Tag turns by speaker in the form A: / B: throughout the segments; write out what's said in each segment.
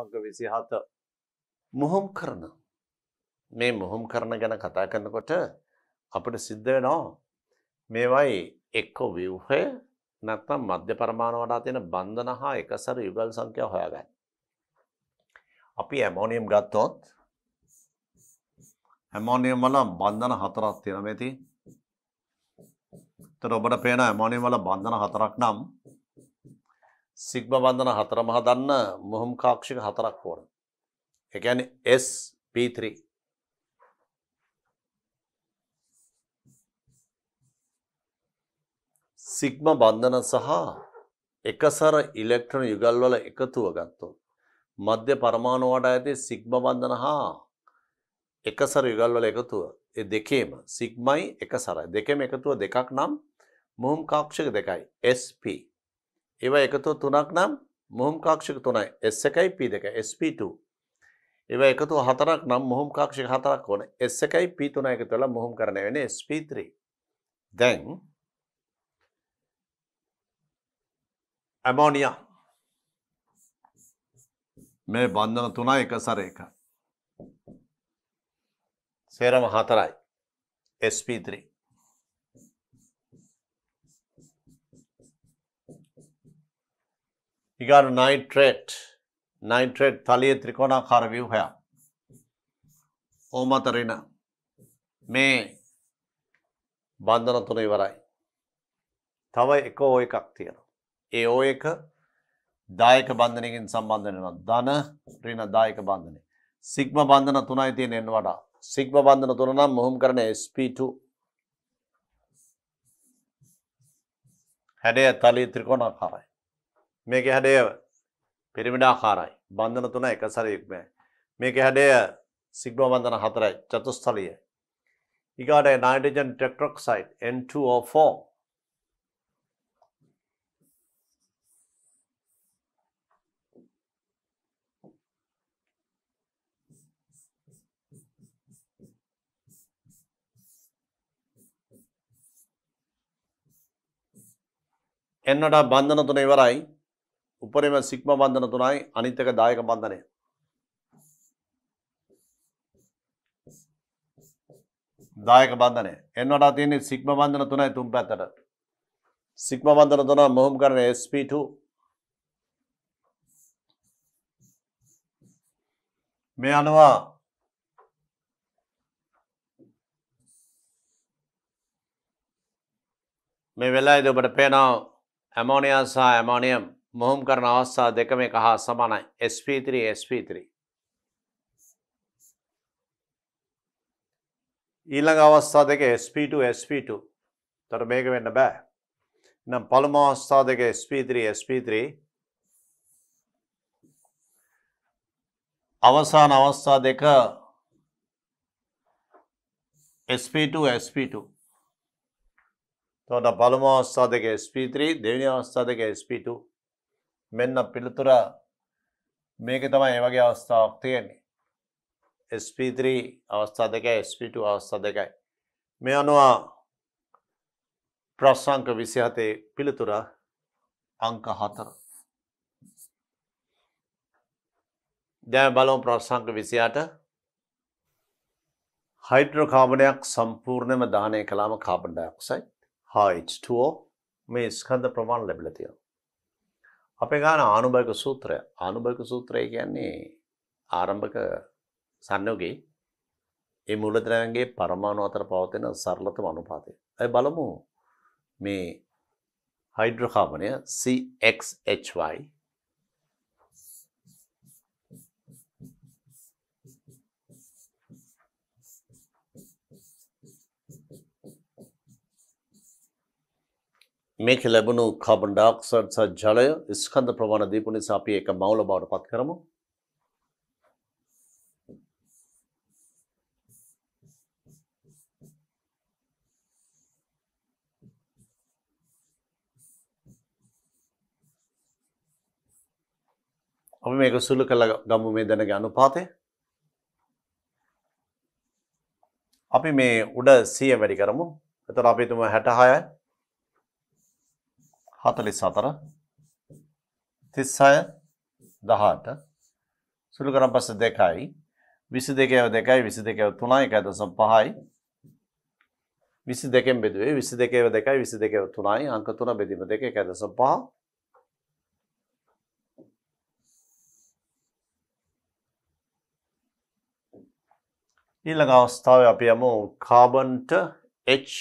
A: අටසංක විසි හත මොහොම් කරන මේ මොහොම් කරන ගැන කතා කරන්නකොට අපට සිද්ධ වෙනවා මේවයි එක්කෝ ව්‍යවහය නැත්තම් මධ්‍ය පරමාණ වඩා තියෙන බන්ධන හා එකසර යුගල් සංඛ්‍යා හොයාගන්න. අපි ඇමෝනියම් ගත්තොත් ඇමෝනියම් වල බන්ධන හතරක් තියෙනවා මේති. ඒතර ඔබට පේන ඇමෝනියම් වල බන්ධන හතරක් නම් සිග්ම බන්ධන හතර මහ දන්න මොහොම් කාක්ෂික හතරක් ඕන එකැන S P3 සිග්ම බන්ධන සහ එකසර ඉලෙක්ට්‍රන යුගල්වල එකතුව ගත්තු. මධ්‍ය පරමාණුවට ඇති සිග්ම බන්ධන හා එකසර යුගල්වල එකතුව දෙකේම සිග්මයි එකසරයි දෙකම එකතුව දෙකක් නම් මොහොම් කාක්ෂක දෙකයි SP ඒව එකතු තුනක් නම් මුහම් කාක්ෂික තුනයි S එකයි P දෙක SP2 ඒව එකතු හතරක් නම් මුහම් කාක්ෂික හතරක් ඕන S එකයි P3 එකතු වෙලා මුහම් කරන වෙන SP3 දැන් ඇමෝනියා මේ බන්ධන තුනයි එක සර එක සේරම හතරයි SP3 ఇగాను నైట్రేట్ నైట్రేట్ తలియ త్రికోణాకార వ్యూహ ಓಮತರಿನ මේ බන්ධන තුන ඉවරයි. තව එක ඕ එකක් තියෙනවා. ඒ ඕ එක දායක බන්ධනයකින් සම්බන්ධ වෙනවා. ධන ඍණ දායක බන්ධනය. සිග්ම බන්ධන තුනයි තියෙනෙන් වඩා. සිග්ම බන්ධන තුන නම් මොහොම් කරන SP2 හැඩය තලයේ ත්‍රිකෝණාකාරයි. මේක හැඩය පිරිමිඩාකාරයි. බන්ධන තුන එක සැරයක්ම. මේක හැඩය සිග්මා බන්ධන හතරයි චතුස්ථලීය. ඊගාට නයිට්‍රජන් ටෙට්‍රොක්සයිඩ් N2O4 එන්නට බන්ධන තුන ඉවරයි උපරිම සිග්ම බන්ධන තුනයි අනිත් එක දායක බන්ධනය. දායක බන්ධනය. එන්න වඩා තියෙන්නේ සිග්ම බන්ධන තුනයි තුන් පැත්තට. සිග්ම බන්ධන තුන මොහොම් කරන SP2 මේ අනුව මේ වෙලාවේදී ඔබට පේනවා ඇමෝනියා සහ ඇමෝනියම් මොහොම් කරන අවස්ථා දෙකම එක හා සමානයි SP3 SP3 ඊළඟ අවස්ථා දෙක SP2 SP2 තොර මේක වෙන්න බෑ නම් පළමු අවස්ථා දෙක SP3 SP3 අවසාන අවස්ථා දෙක SP2 SP2 තොට පළමු අවස්ථා දෙක SP3 දෙවනි අවස්ථා දෙක SP2 මෙන්න පිළිතුර මේක තමයි ඒ වගේ අවස්ථාවක් තියෙන්නේ. SP3 අවස්ථා දෙකයි SP2 අවස්ථා දෙකයි. මේ අනුව ප්‍රශ්න අංක 27 පිළිතුර අංක 4. දැන් බලමු ප්‍රශ්න අංක 28. හයිඩ්‍රෝකාබනයක් සම්පූර්ණයෙන්ම දහනය කළාම කාබන් ඩයොක්සයිඩ් H2O මේ ස්කන්ධ ප්‍රමාණ ලැබිලා තියෙනවා. අපේ ගාන ආනුභවික සූත්‍රය ආනුභවික සූත්‍රය කියන්නේ ආරම්භක සංයෝගේ ඒ මූලද්‍රව්‍යන්ගේ පරමාණු අතර පවතින සරලතම අනුපාතය. අපි බලමු මේ හයිඩ්‍රොකාබනය CXHY මේක ලැබුණු කාබන් ඩොක්සයිඩ් සහ ජලය ස්කන්ධ ප්‍රමාණ දීපු නිසා අපි ඒක මවුල බවට පත් කරමු. අපි මේක සුළු කළ ගමු මේ දැනග අනුපාතය අපි මේ උඩ සිය වැඩි කරමු එතර අපිතුම හැටහායයි හතලිස් සතර තිස්සය දහට සුළු කරම් පස දෙකයි විසි දෙකව දෙකයි විසි දෙකව තුනයි එක දසම් පහයි විසි දෙකෙන් බෙදුවේ විසි දෙකව දෙකයි විසි දෙකව තුනයි අංක තුන බෙදීම දෙක එක දසම් පහ ඊළඟ අවස්ථාව අපි යමු කාබන්ට H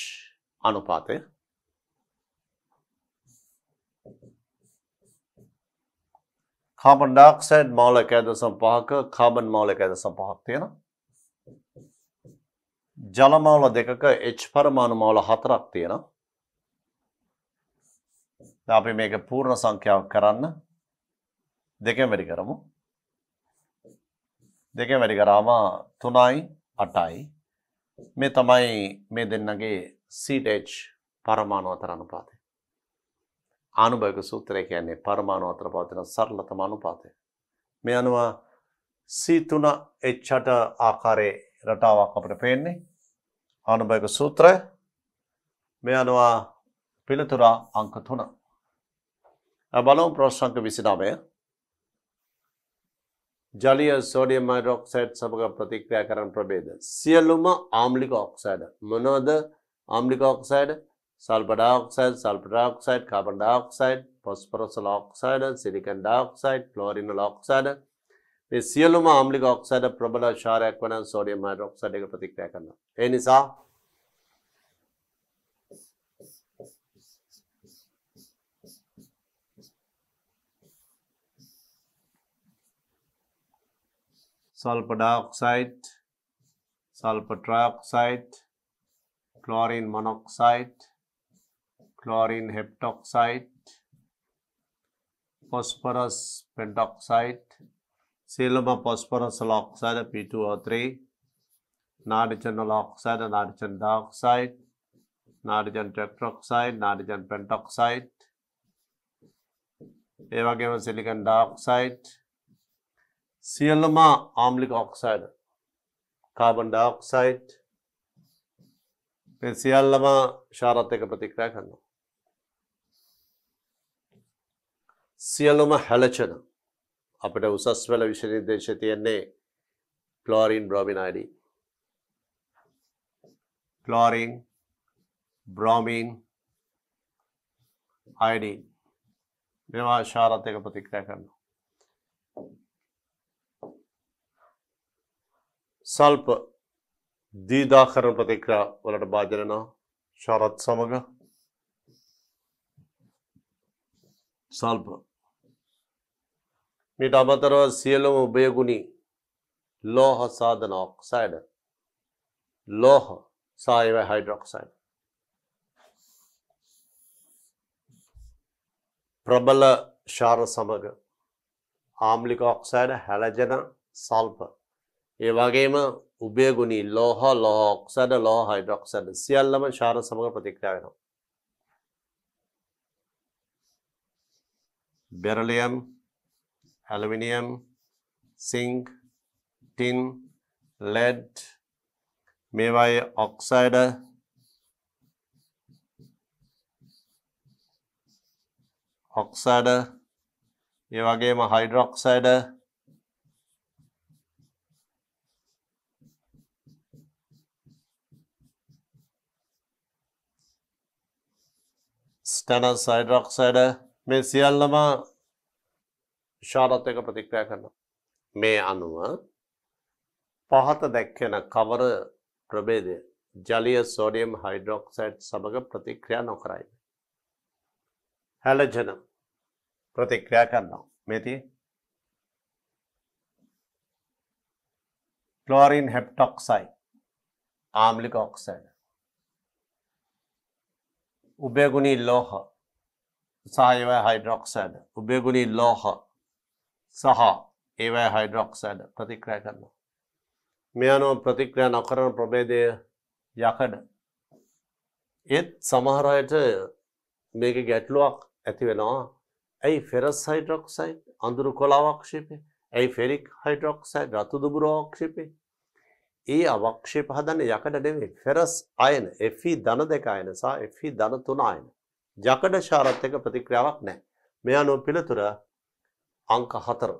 A: අනුපාතය කාබන් ඩක්සයිඩ් මවලක ඇදසම් පහක කාබන් මවලක ඇදසම් පහක් තියෙන ජලමවල දෙකක එච් පරමාණු මවල හතරක් තියෙන අපි මේක පූර්ණ සංඛ්‍යාවක් කරන්න දෙකෙන් වැඩි කරමු දෙකෙන් වැඩි කරාම තුනයි අටයි මේ තමයි මේ දෙන්නගේ සීට් පරමාණු අතර අනුපාතය ආනුභාවික සූත්‍රය කියන්නේ පරමාණු අතර පවතින සරලතම අනුපාතය. මේ අනුව C3 H8 ආකාරයේ රටාවක් අපිට පේන්නේ ආනුභාවික සූත්‍රය. මේ අනුව පිළිතුර අංක 3. බලමු ප්‍රශ්න අංක 29. ජලීය සෝඩියම් හයිඩ්‍රොක්සයිඩ් සමග ප්‍රතික්‍රියා කරන ප්‍රභේද සියලුම ආම්ලික ඔක්සයිඩ් මොනවාද ආම්ලික oxide sulphur dioxide sulphur dioxide carbon dioxide ફોસ્ફરસલ ઓક્સાઇડ સિલિકન ડાયોક્સાઇડ ક્લોરિનલ ઓક્સાઇડ මේ සියලුම ආම්ලික ඔක්සයිඩ ප්‍රබල ශාරයක් වන සෝඩියම් හයිඩ්‍රොක්සයිඩ් එක ප්‍රතික්‍රියා කරනවා. ඒ නිසා sulphur dioxide, sulphur trioxide, chlorine monoxide chlorine heptoxide, phosphorus pentoxide, seloma phosphorus oxide P2O3, nitrogen oxide and nitrogen dioxide, nitrogen tetroxide, nitrogen pentoxide, ඒ වගේම සිලිකන් ඩාක්සයිට් සියල්ලම ආම්ලික ඔක්සයිඩ් කාබන් ඩාක්සයිට් සියල්ලම ශාරත් එක ප්‍රතික්‍රය කරනවා සියලුම හැලචන අපට උසස් වල විශනිර්දේශ තියෙන්නේ කලෝරීන් බ්‍රෝමින් අයිඩ කලෝරීන් බ්‍රෝමීන් අයිඩ මෙවා ශාරත් එක ප්‍රතික්‍රය කරන්න සල්ප දීදාකරන ප්‍රතික්‍රා වලට භාජනනා ශාරත් සමඟ සල්ප ඊට අමතරව සියලුම උබයගුණි ලෝහ සාධන ඔක්සයිඩ ලෝහ සායව හයිඩ්‍රොක්සයිඩ් ප්‍රබල ශාර සමග ආම්ලික ඔක්සයිඩ හැලජන සල්ප ඒ වගේම උබයගුණි ලෝහ ලෝක්සඩ ලෝ හයිඩ්‍රොක්සඩ සියල්ලම ශාර සමඟ ප්‍රතික්‍රියා වෙනවා beryllium aluminium zinc tin lead මේවායි ඔක්සයිඩ ඔක්සඩ ඒ වගේම හයිඩරොක්සයිඩ ස්ටනස් සයිඩරොක්සයිඩ මේ සියල්ලම විශාරත් එක ප්‍රතික්‍රයා කරනවා. මේ අනුව පහත දැක්වෙන කවර ප්‍රබේදය ජලිය සෝඩියම් හයිඩ්‍රොක්සයිඩ් සමඟ ප්‍රතික්‍රියා නොකරයි. හැලජන ප්‍රතික්‍රියා කරනවා මෙති ක්ලෝරින් හැප්ටොක්සයි ආම්ලික ඔක්සයිඩ් උබේගුණී ලෝහ සහයව හයිඩ්‍රොක්සයිඩ් උබේගුණී ලෝහ සහ ඒවයි හයිඩරොක්සයිඩ් ප්‍රතික්‍රය කරනවා. මේ අනුව ප්‍රතික්‍රය නොකරන ප්‍රබේදය යකඩ. ඒත් සමහරයට මේක ගැටලුවක් ඇති වෙනවා ඇයි ෆෙරස් හයිඩරොක්සයිඩ් අඳුරු කොලාවක්ෂිපය ඇයි ෆෙරික් හයිඩරොක්සයිඩ් රතුදුබුරෝක්ෂිපේ ඒ අවක්ෂේ පහදන්න යකඩ නෙවේ ෆෙරස් අයන Fී ධන දෙක අයනසා Fී ධන තුන අයන. යකඩ ශාරත් එක ප්‍රතික්‍රියාවක් නෑ. මේ අනුව පිළිතුර අංක හතර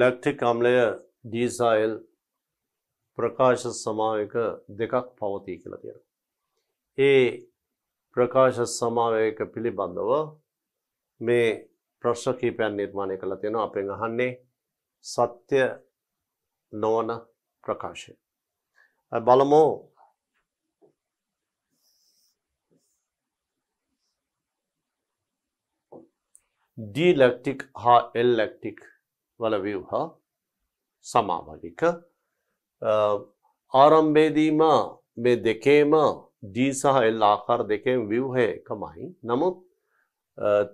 A: ලැක්ටික් අම්ලය ඩීසායිල් ප්‍රකාශ සමාවක දෙකක් පවතිී කියලා තියෙන. ඒ ප්‍රකාශ සමාවයක පිළිබඳව මේ ප්‍රශ්න කීපයන් නිර්මාණය කළ තියෙන අපෙන් අහන්නේ සත්‍ය නොවන ප්‍රකාශය. බලමෝ ඩීලෙක්ටික් හා එල්ලෙක්ටික් වල ව්‍යවහා සමාවලික ආරම්භේදීම මේ දෙකේම ඩී සහ එල් ආකාර දෙකෙන් ව්‍යවහය එකමයි නමුත්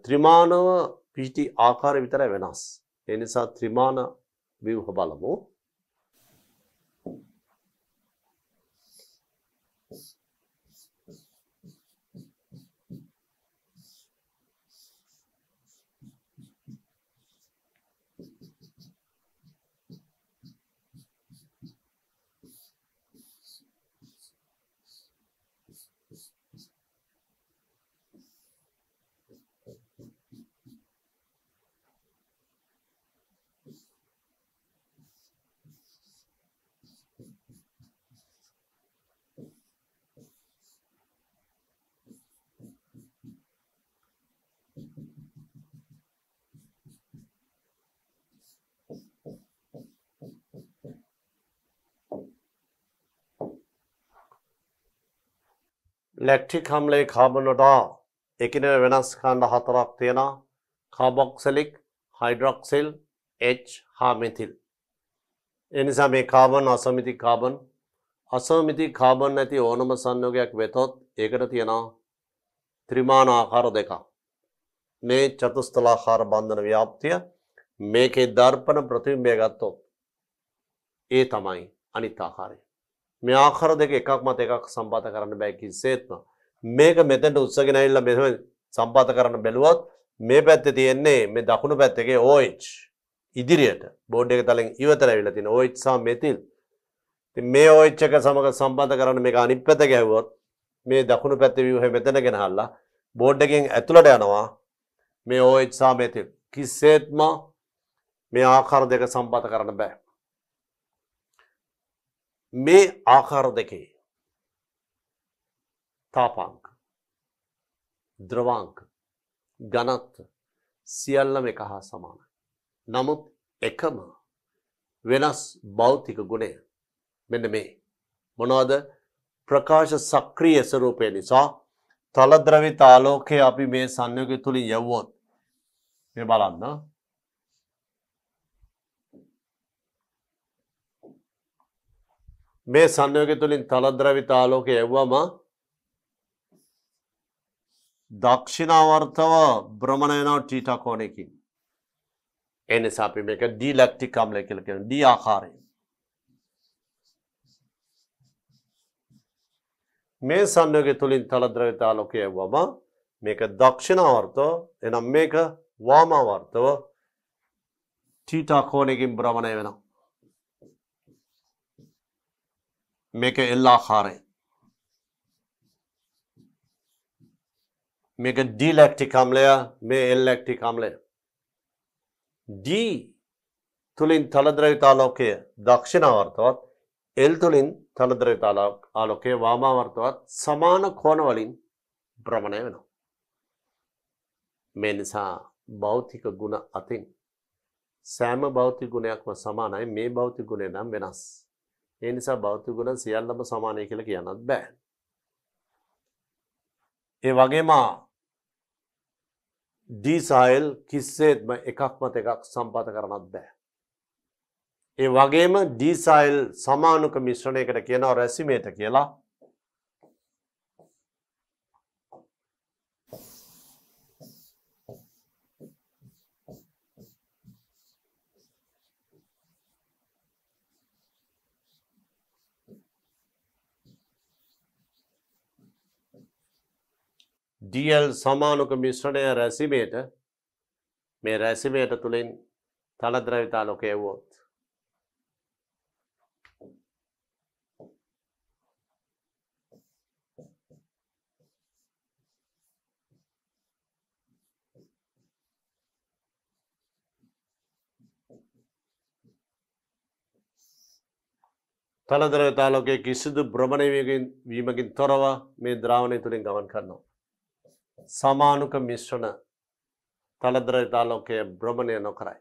A: ත්‍රිමාණව පිහිටි ආකාර විතර වෙනස් එනිසා ත්‍රිමාණ ව්‍යවහ බලමු ලැක්ටික් හම්ලේ කාබනොඩා එකන වෙනස් කණ්ඩ හතරක් තියෙනවා කාබොක්සලික් හයිඩරොක්සිල් H හාමිතිල්. එනිසා මේ කාබන් අසමිති කාබන් අසමිති කාබන් නැති ඕනම සංයෝගයක් වෙතොත් ඒකට තියෙනවා ත්‍රිමාණ ආකාර දෙකක්. මේ චතුස්තලාකාර බන්ධන ව්‍යාප්තිය මේකේ දර්පන ප්‍රතිම්බය ගත්තොත් ඒ තමයි අනිත් ආකාරය. මේ ආකාර දෙක එකක් මත එකක් සම්පාත කරන්න බෑ කිසිසේත්ම. මේක මෙතෙන්ට උත්සගෙන ඇවිල්ලා මෙහෙම සම්පාත කරන්න බැලුවත් මේ පැත්තේ තියෙන්නේ මේ දකුණු පැත්තේ OH ඉදිරියට බෝඩ් එක තලෙන් ඉවතර ඇවිල්ලා තියෙන OH සහ මෙතිල්. ඉතින් මේ OH එක සමග සම්බන්ධ කරන්න මේක අනිත් පැත්ත ගැහුවොත් මේ දකුණු පැත්තේ ව්‍යුහය මෙතන ගෙනහල්ලා බෝඩ් එකෙන් ඇතුළට යනවා මේ OH සහ මෙතිල්. කිසිසේත්ම මේ ආකාර දෙක සම්බන්ධ කරන්න බෑ. මේ ආකාර දෙකේ තාපාංක ද්‍රවාංක ගනත්ව සියල්ලම එක හා සමානයි. නමුත් එකම වෙනස් බෞතික ගුණය මෙන්න මේ මොනවද ප්‍රකාශ සක්‍රිය ස්වරූපය නිසා තලද්‍රවිත ආලෝකය අපි මේ සංයෝගය තුළින් යව්වොත් මේ බලන්න මේ සංයෝගය තුළින් තලද්‍රවි තාලෝක එව්වම දක්ෂිණාවර්තව බ්‍රමණ වෙනවා ටීටා කෝණයකින්. ඒ නිසා අපි මේක ඩීලැක්ටික් අම්ලය කියලා කියනවා ඩී ආකාරයෙන්. මේ සංයෝගය තුළින් තලද්‍රව්‍ය තාලෝක එව්වම මේක දක්ෂිණාවර්තව එනම් මේක වාමාවර්තව ටීටා කෝණයකින් බ්‍රමණය වෙනවා. මේක එල්ලාකාරය මේක ඩීලෙක්ටික් අම්ලය මේ එල්ලෙක්ටික් අම්ලය ඩී තුළින් තලද්‍රවිතාලෝකය දක්ෂිණවර්තවත් එල් තුළින් තලද්‍රවිතාලා ආලෝකය වාමාවර්තවත් සමාන කෝනවලින් භ්‍රමණය වෙනවා. මේ නිසා බෞතික ගුණ අතින් සෑම බෞති ගුණයක්ම සමානයි මේ බෞති ගුණේ නම් වෙනස්. ඒ නිසා භෞතික ගුණ සියල්ලම සමානයි කියලා කියන්නත් බෑ. ඒ වගේම ඩීසයිල් කිසිසේත්ම එකක් මත එකක් සම්පත කරන්නත් බෑ. ඒ වගේම ඩීසයිල් සමානුක මිශ්‍රණයකට කියනවා රැසිමේට කියලා ඩියල් සමානුක මිශ්‍රණය රැසිමේට මේ රැසිමේට තුළින් තලද්‍රවිතාලොක එව්වොත්. තලදරතාලෝකයේ කිසිදු බ්‍රමණය වීමකින් තොරව මේ ද්‍රාවණය තුළින් ගමන් කරනවා. සමානුක මිශ්‍රණ තලද්‍රතාලෝකය බ්‍රමණය නොකරයි.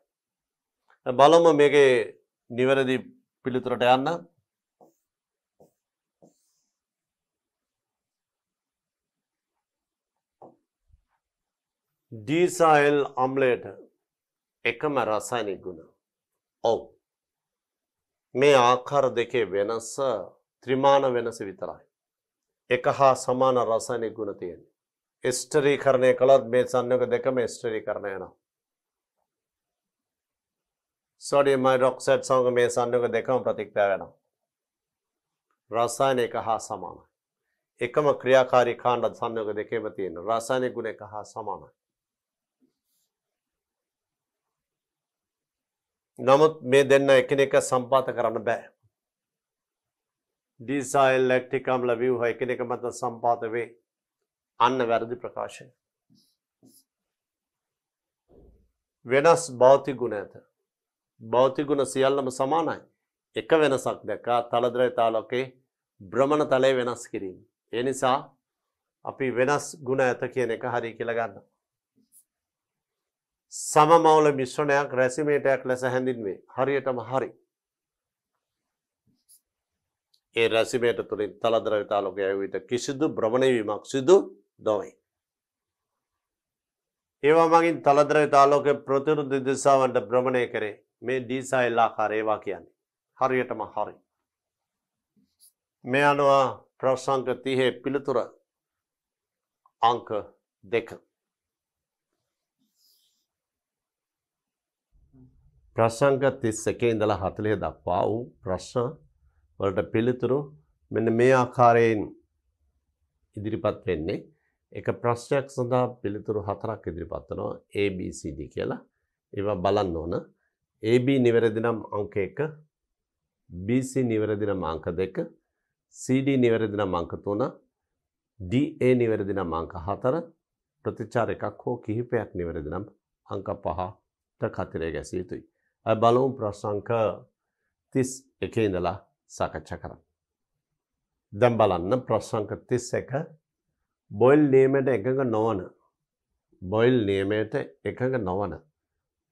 A: බලම මේගේ නිවැරදි පිළිතුරට යන්න ඩීසායිල් අම්ලේට එකම රසායනික් ගුණ ඔව් මේ ආකාර දෙකේ වෙනස ත්‍රිමාණ වෙනස විතරයි. එක හා සමාන රසායනික ගුණ තියෙන. ස්ටරීකරණය කළොත් මේ සන්නක දෙකම ස්ටරීකරණ යනවා. සොඩියම් හයිඩ්‍රොක්සයිඩ් සමග මේ සන්නක දෙකම ප්‍රතික්‍රියා වෙනවා. රසායන එක හා සමානයි. එකම ක්‍රියාකාරී කාණ්ඩ සංයෝග දෙකේම තියෙන රසායනික ගුණ එක හා සමානයි. නමුත් මේ දෙන්න එකිනෙක සම්පාත කරන්න බෑ. ඩීසයිල් ලැක්ටික් අම්ල ව්‍යුහ එකිනෙක මත සම්පාත වේ. අන්න වැරදි ප්‍රකාශය. වෙනස් භෞති ගුණ ඇත. භෞති ගුණ සියල්ලම සමානයි. එක වෙනසක් දැක්කා තලද්‍රය තාලොකේ බ්‍රමණ තලය වෙනස් කිරීම. ඒ නිසා අපි වෙනස් ගුණ ඇත කියන එක හරි කියලා ගන්න. සම මවුල මිශ්‍රණයක් රැසිමේටයක් ලෙස හැඳින්වේ හරියටම හරි. ඒ රැසිමේට තුළින් තලදරවිතාලොක ඇවිට කිසිදු බ්‍රමණයවීමක් සිදු නොවේ. ඒවා මගින් තලදරය තාලෝක ප්‍රතිරුද්ධ දිසාවන්ට භ්‍රමණය කරේ මේ ඩීසායිල්ලාකාර ඒවා කියන්නේ. හරියටම හරි. මේ අනුවා ප්‍රසංක තිහේ පිළිතුර අංක දෙක. ප්‍රසංග තිස්ස එක ඉඳලා හතලය දක්වා වූ ප්‍රශ්න වලට පිළිතුරු මෙන්න මේ ආකාරයෙන් ඉදිරිපත් වෙන්නේ එක ප්‍රශ්නයක් සඳහා පිළිතුරු හතරක් ඉදිරිපත් කරනවා ABCD කියලා. ඒවා බලන්න ඕන. AB නිවැරදි නම් අංක 1, BC නිවැරදි නම් අංක 2, CD නිවැරදි නම් අංක 3, DA නිවැරදි නම් අංක 4, ප්‍රතිචාර එකක් හෝ කිහිපයක් නිවැරදි නම් අංක 5ට කතරේ ගැසිය යුතුයි. අය බලමු ප්‍රශ්න අංක 31 ඉඳලා සාකච්ඡා කරමු. දැන් බලන්න ප්‍රශ්න අංක 31 බොයිල් නියමයට එකඟ නොවන බොයිල් නියමයට එකඟ නොවන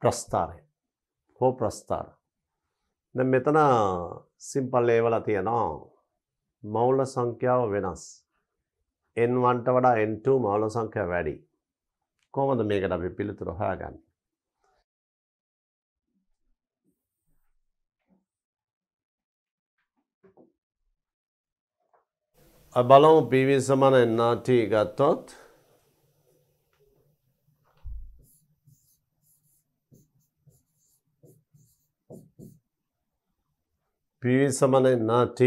A: ප්‍රස්ථාරය හෝ ප්‍රස්ථාර දැ මෙතන සිම්පල් ඒවල තියෙනවා මවුල සංඛ්‍යාව වෙනස් එන්වන්ට වඩා එන්ටූ මවුල සංඛ්‍යා වැඩි කොමද මේකට අපි පිළිතුර හොයාගන්න බලමු PV සමන NRT ගත්තොත් PV සමන NRT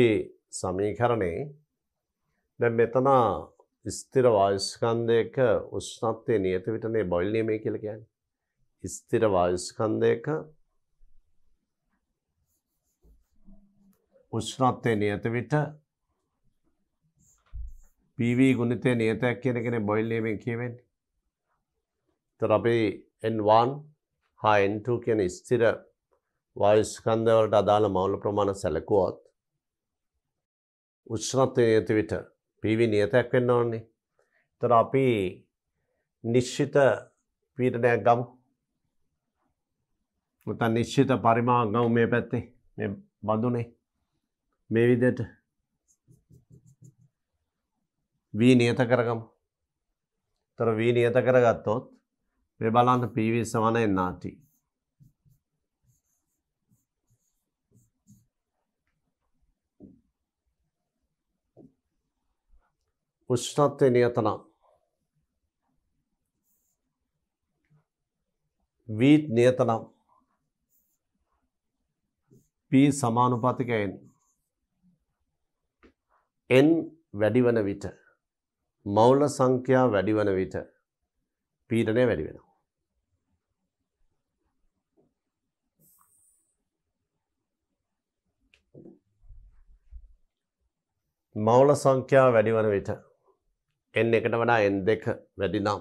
A: සමීකරණේ දැන් මෙතන ස්ථිර වායුස්කන්ධයක උෂ්ණත්වයේ නියත විටනේ බොයිල් නියමය කියලා කියන්නේ. ස්ථිර වායුස්කන්ධයක උෂ්ණත්වයේ නියත විට පීවී ගුණිතය නියතයක් කියන කෙන බොයිල්ලීමෙන් කියවෙන්නේ. තර අපේ එන්වාන් හා එන්ටූ කියන ස්තිර වායුස්කන්දවලට අදාළ මවුල ප්‍රමාණ සැලකුවොත් උෂ්ණත්වය නියති විට පීවි නියතයක් වෙන්න ඕන්නේ. තර අපි නිශ්ෂිත පීටනයක් ගමු උතන් නිශ්ෂිත පරිමාගව මේ පැත්තේ බඳුනේ මේ විදට වී නියත කරගමු. තොර වී නියත කරගත්තොත් මේ බලන්න පීවී සමන එන්නාට. උෂ්ණත්වය නියතනම් වීත් නියතනම් පී සමානුපාතිකයෙන් එන් වැඩිවන විට මවුල සංඛ්‍යා වැඩි වන විට පීඩනය වැඩි වෙනවා. මවුල සංඛ්‍යා වැඩි වන විට එන් එකට වඩා එන් දෙක වැඩි නම්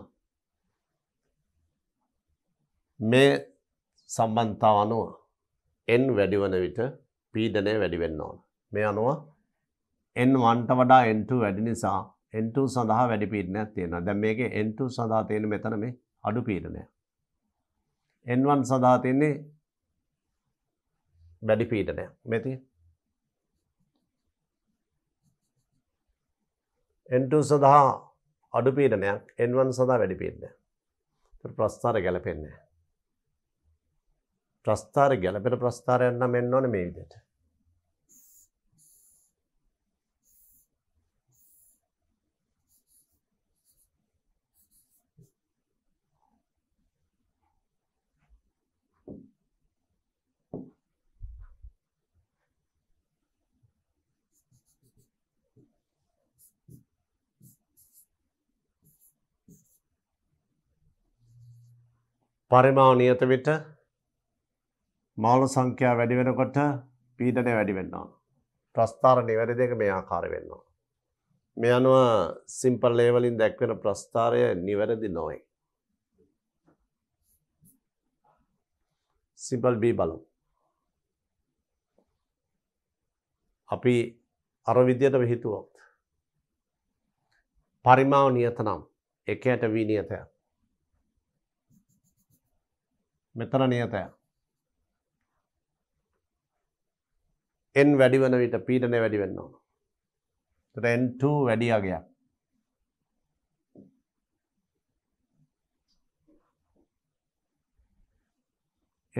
A: මේ සම්බන්ධතාව අනුව එන් වැඩි වන විට පීඩනය වැඩි වෙන්න ඕන. මේ අනුව එන් වන්ට වඩා එන්ට වැඩි නිසා N2 සඳහා වැඩි පීඩනයක් තියෙනවා. දැන් මේකේ N2 සඳහා තියෙන මෙතන මේ අඩු පීඩනය. N1 සඳහා තියෙන්නේ වැඩි පීඩනය. මේ තියෙන. N2 සඳහා අඩු පීඩනයක් N1 සඳහා වැඩි පීඩනයක්. ඒතර ප්‍රස්ථාර ගැලපෙන්නේ නැහැ. ප්‍රස්ථාර ගැලපෙන ප්‍රස්ථාරයක් නම් එන්න ඕනේ මේ විදිහට. පරිමාව නියත විට මවුල සංඛ්‍යා වැඩි වෙනකොට පීඩනය වැඩි වෙන්නවා. ප්‍රස්ථාර නිවැරදික මේ ආකාර වෙන්නවා. මේ අනුව සිම්පල් ලේවලින් දැක්වෙන ප්‍රස්ථාරය නිවැරදි නොවේ. සිම්පල් B බලු. අපි අර විදියට හිතුවොත්. පරිමාව නියතනම් එකයට වී නියතයක්. මෙතන නියතය. එන් වැඩි වන විට පීඩනය වැඩි වෙන්න ඕන. එතට N2 වැඩි අගයක්.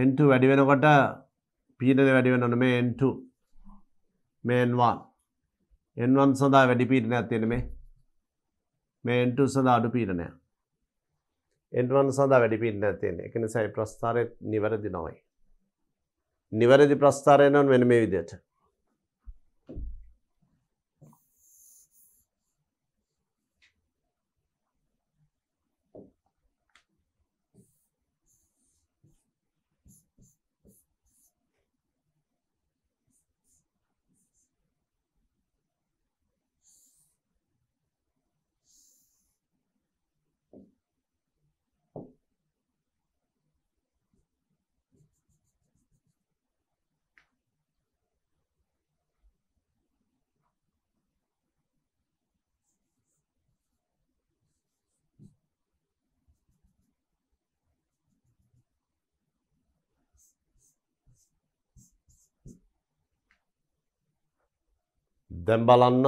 A: N2 වැඩි වෙනකොට පීඩනය වැඩි වෙන්න ඕන මේ N2 මේ N1 N1 සඳහා වැඩි පීඩනයක් තියෙන මේ මේ N2 සඳහා අඩු පීඩනයක්. එන්වන් සඳහා වැඩි පින්නක් තියෙන. ඒක නිසා ඒ ප්‍රස්ථාරය නිවැරදි නොවේ. නිවැරදි ප්‍රස්ථාරය නම් වෙන මේ විදිහට. දැන් බලන්න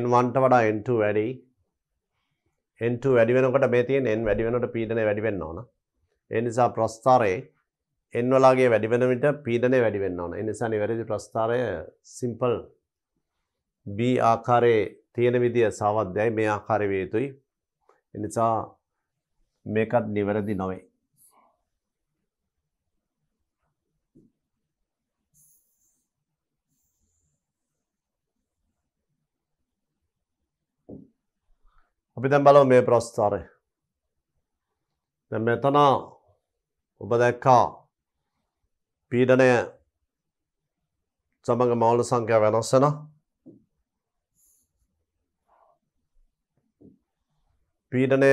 A: n1ට වඩා n2 වැඩි n2 වැඩි වෙනකොට මේ තියෙන n වැඩි වෙනකොට පීඩනය වැඩි වෙන්න ඕන. ඒ නිසා ප්‍රස්ථාරයේ n වලගේ වැඩි වෙන විට පීඩනය වැඩි වෙන්න ඕන. ඒ නිසා නිවැරදි ප්‍රස්ථාරය සිම්පල් b ආකාරයේ තියෙන විදිය සාවද්‍යයි මේ ආකාරය වේ යුතුයි. ඒ නිසා මේකත් නිවැරදි නොවේ. අපි දැම් බලව මේ ප්‍රස්ථාරය දැ මෙතනා ඔබ දැක්කා පීඩනය සමඟ මවුල සංඛ්‍යා වෙනස්සෙන පීඩනය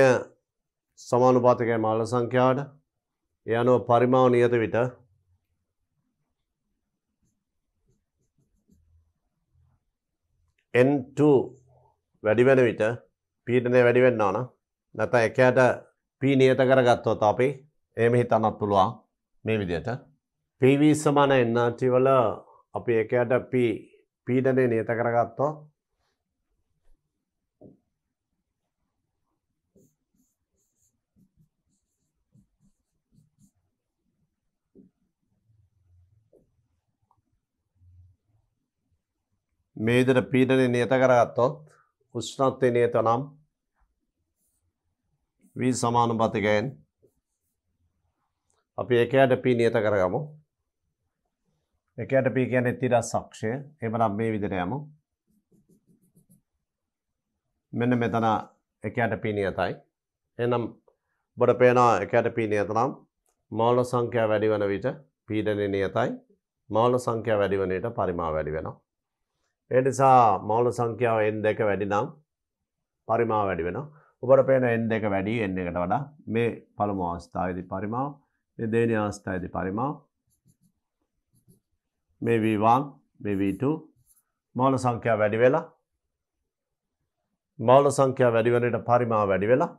A: සමානුපාතිකය මාල සංඛ්‍යාට එ අනුව පරිමාව නියත විට N2 වැඩිවෙන විට පීටනය වැඩිවෙන්න ඕන නැත එකයට පී නියත කරගත්තොත් අපි ඒම හිතන්නත් පුළුවන් මේ විදියට පීවී සමාන එන්නටිවල අපි එකයට පී පීඩනය නියත කරගත්තෝ මේ විදිහට පීඩනය නියත කරගත්තොත් උෂ්ණත්වය නියත නම් V සමානුපාතිකයෙන් අපි ඒකයට P නියත කරගමු. ඒකයට P කියන්නේ තිරස් අක්ෂය. එහෙමනම් මේ විදිහට යමු. මෙන්න මෙතන ඒකයට P නියතයි. එහෙනම් ඔබට පේනවා ඒකයට P නියත නම් මෝල සංඛ්‍යාව වැඩි වන විට පීඩනය නියතයි මෝල සංඛ්‍යාව වැඩි වන විට පරිමාව වැඩි වෙනවා. ඒනිසා මවුල සංඛ්‍යාව එන් දෙක වැඩි නම් පරිමාව වැඩි වෙන ඔබට පේන එන් දෙක වැඩි එන්න එකට වඩා මේ පළමු අවස්ථාවේදී පරිමාව මේ දෙවෙනි අවස්ථාවේදී පරිමාව මේ V1 මේ V2 මවුල සංඛ්‍යාව වැඩි වෙලා මවුල සංඛ්‍යාව වැඩි වෙන විට පරිමාව වැඩි වෙලා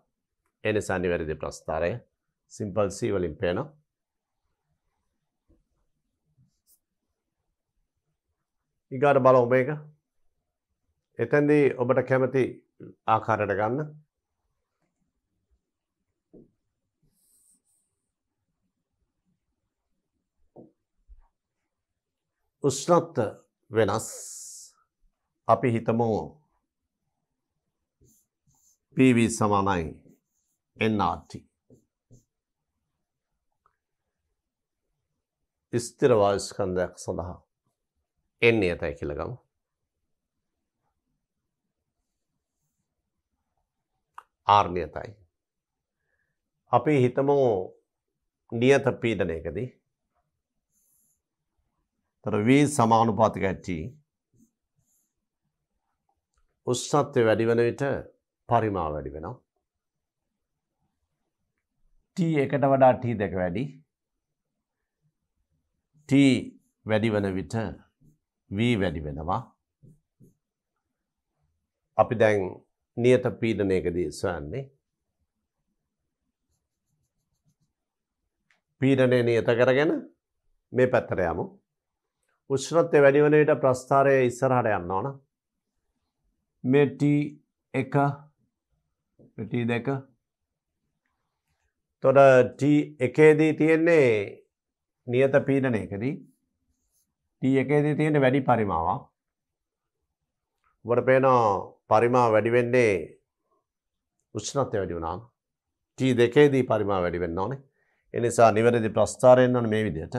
A: එනිසා නිවැරදි ප්‍රස්ථාරය සිම්පල් C වලින් පේනවා ඉගාට බල ඔබ එක එතැන්දී ඔබට කැමති ආකාරයට ගන්න උෂ්ණත්ත වෙනස් අපි හිතමෝ පීවී සමානයි එන්නාටි ස්තිරවායස්කන්දයක් සඳහා එන්නේ ඇතයි කියලගම් ආර්ණයතයි අපි හිතමෝ නියත පීඩනයකදී තරවී සමානුපාතික ඇට්ටි උස්සත්වය වැඩි වන විට පරිමා වැඩි වෙනවා ට එකට වඩා ටී දෙක වැඩි ටී වැඩි වන විට වී වැඩි වෙනවා. අපි දැන් නියත පීඩනයකදී ස්වන්නේ. පීඩනය නියත කරගෙන මේ පැත්තර යමු. උෂ්ණත්ය වැඩිවනයට ප්‍රස්ථාරය ඉස්සරහට යන්න ඕන. මේ ටී එක ටී දෙක තොට ටී එකේදී තියෙන්නේ නියත පීඩනයකදී ටී එකේදී තියෙන වැඩි පරිමාවක්. ඔබට පේනවා පරිමාව වැඩි වෙන්නේ උෂ්ණත්වය වැඩි වුණාම. ටී දෙකේදී පරිමාව වැඩි වෙන්න ඕනේ. ඒ නිසා නිවැරදි ප්‍රස්ථාරයෙන් නම් මේ විදිහට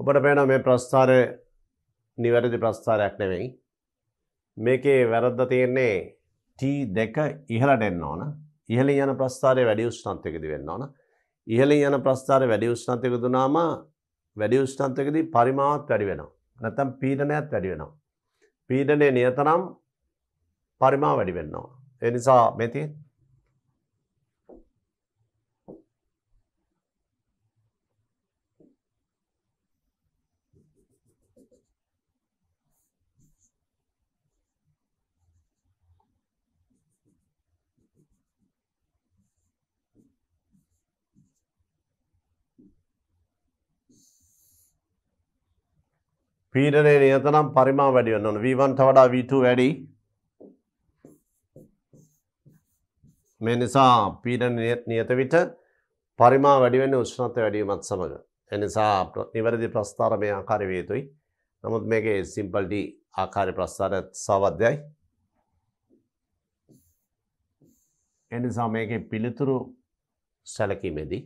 A: ඔබට පේන මේ ප්‍රස්ථාර නිවැරදි ප්‍රස්ථාරයක් නෙවෙයි. මේකේ වැරද්ද තියෙන්නේ T දෙක ඉහළට එන්න ඕන. ඉහළින් යන ප්‍රස්ථාරය වැඩි උෂ්ණත්වයකදී වෙන්න ඕන. ඉහළින් යන ප්‍රස්ථාරය වැඩි උෂ්ණත්වයක දුනාම වැඩි උෂ්ණත්වයකදී පරිමාවත් වැඩි වෙනවා. නැත්තම් පීඩනයත් වැඩි වෙනවා. පීඩනය නියතනම් පරිමා වැඩි වෙන්නවා. ඒ නිසා මෙතින් පීඩනය නියතනම් පරිමා වැඩි වෙන්න ඕන. V1ට වඩා V2 වැඩි. මේ නිසා පීඩනය නියත විට පරිමා වැඩි වෙන්නේ උෂ්ණත්වය වැඩි වීමත් සමග. ඒ නිසා නිවැරදි ප්‍රස්ථාර මේ ආකාරය වේ යුතුයි. නමුත් මේකේ සිම්පල් D ආකාරي ප්‍රස්ථාරය සාවද්‍යයි. ඒ නිසා මේකේ පිළිතුරු සැලකීමේදී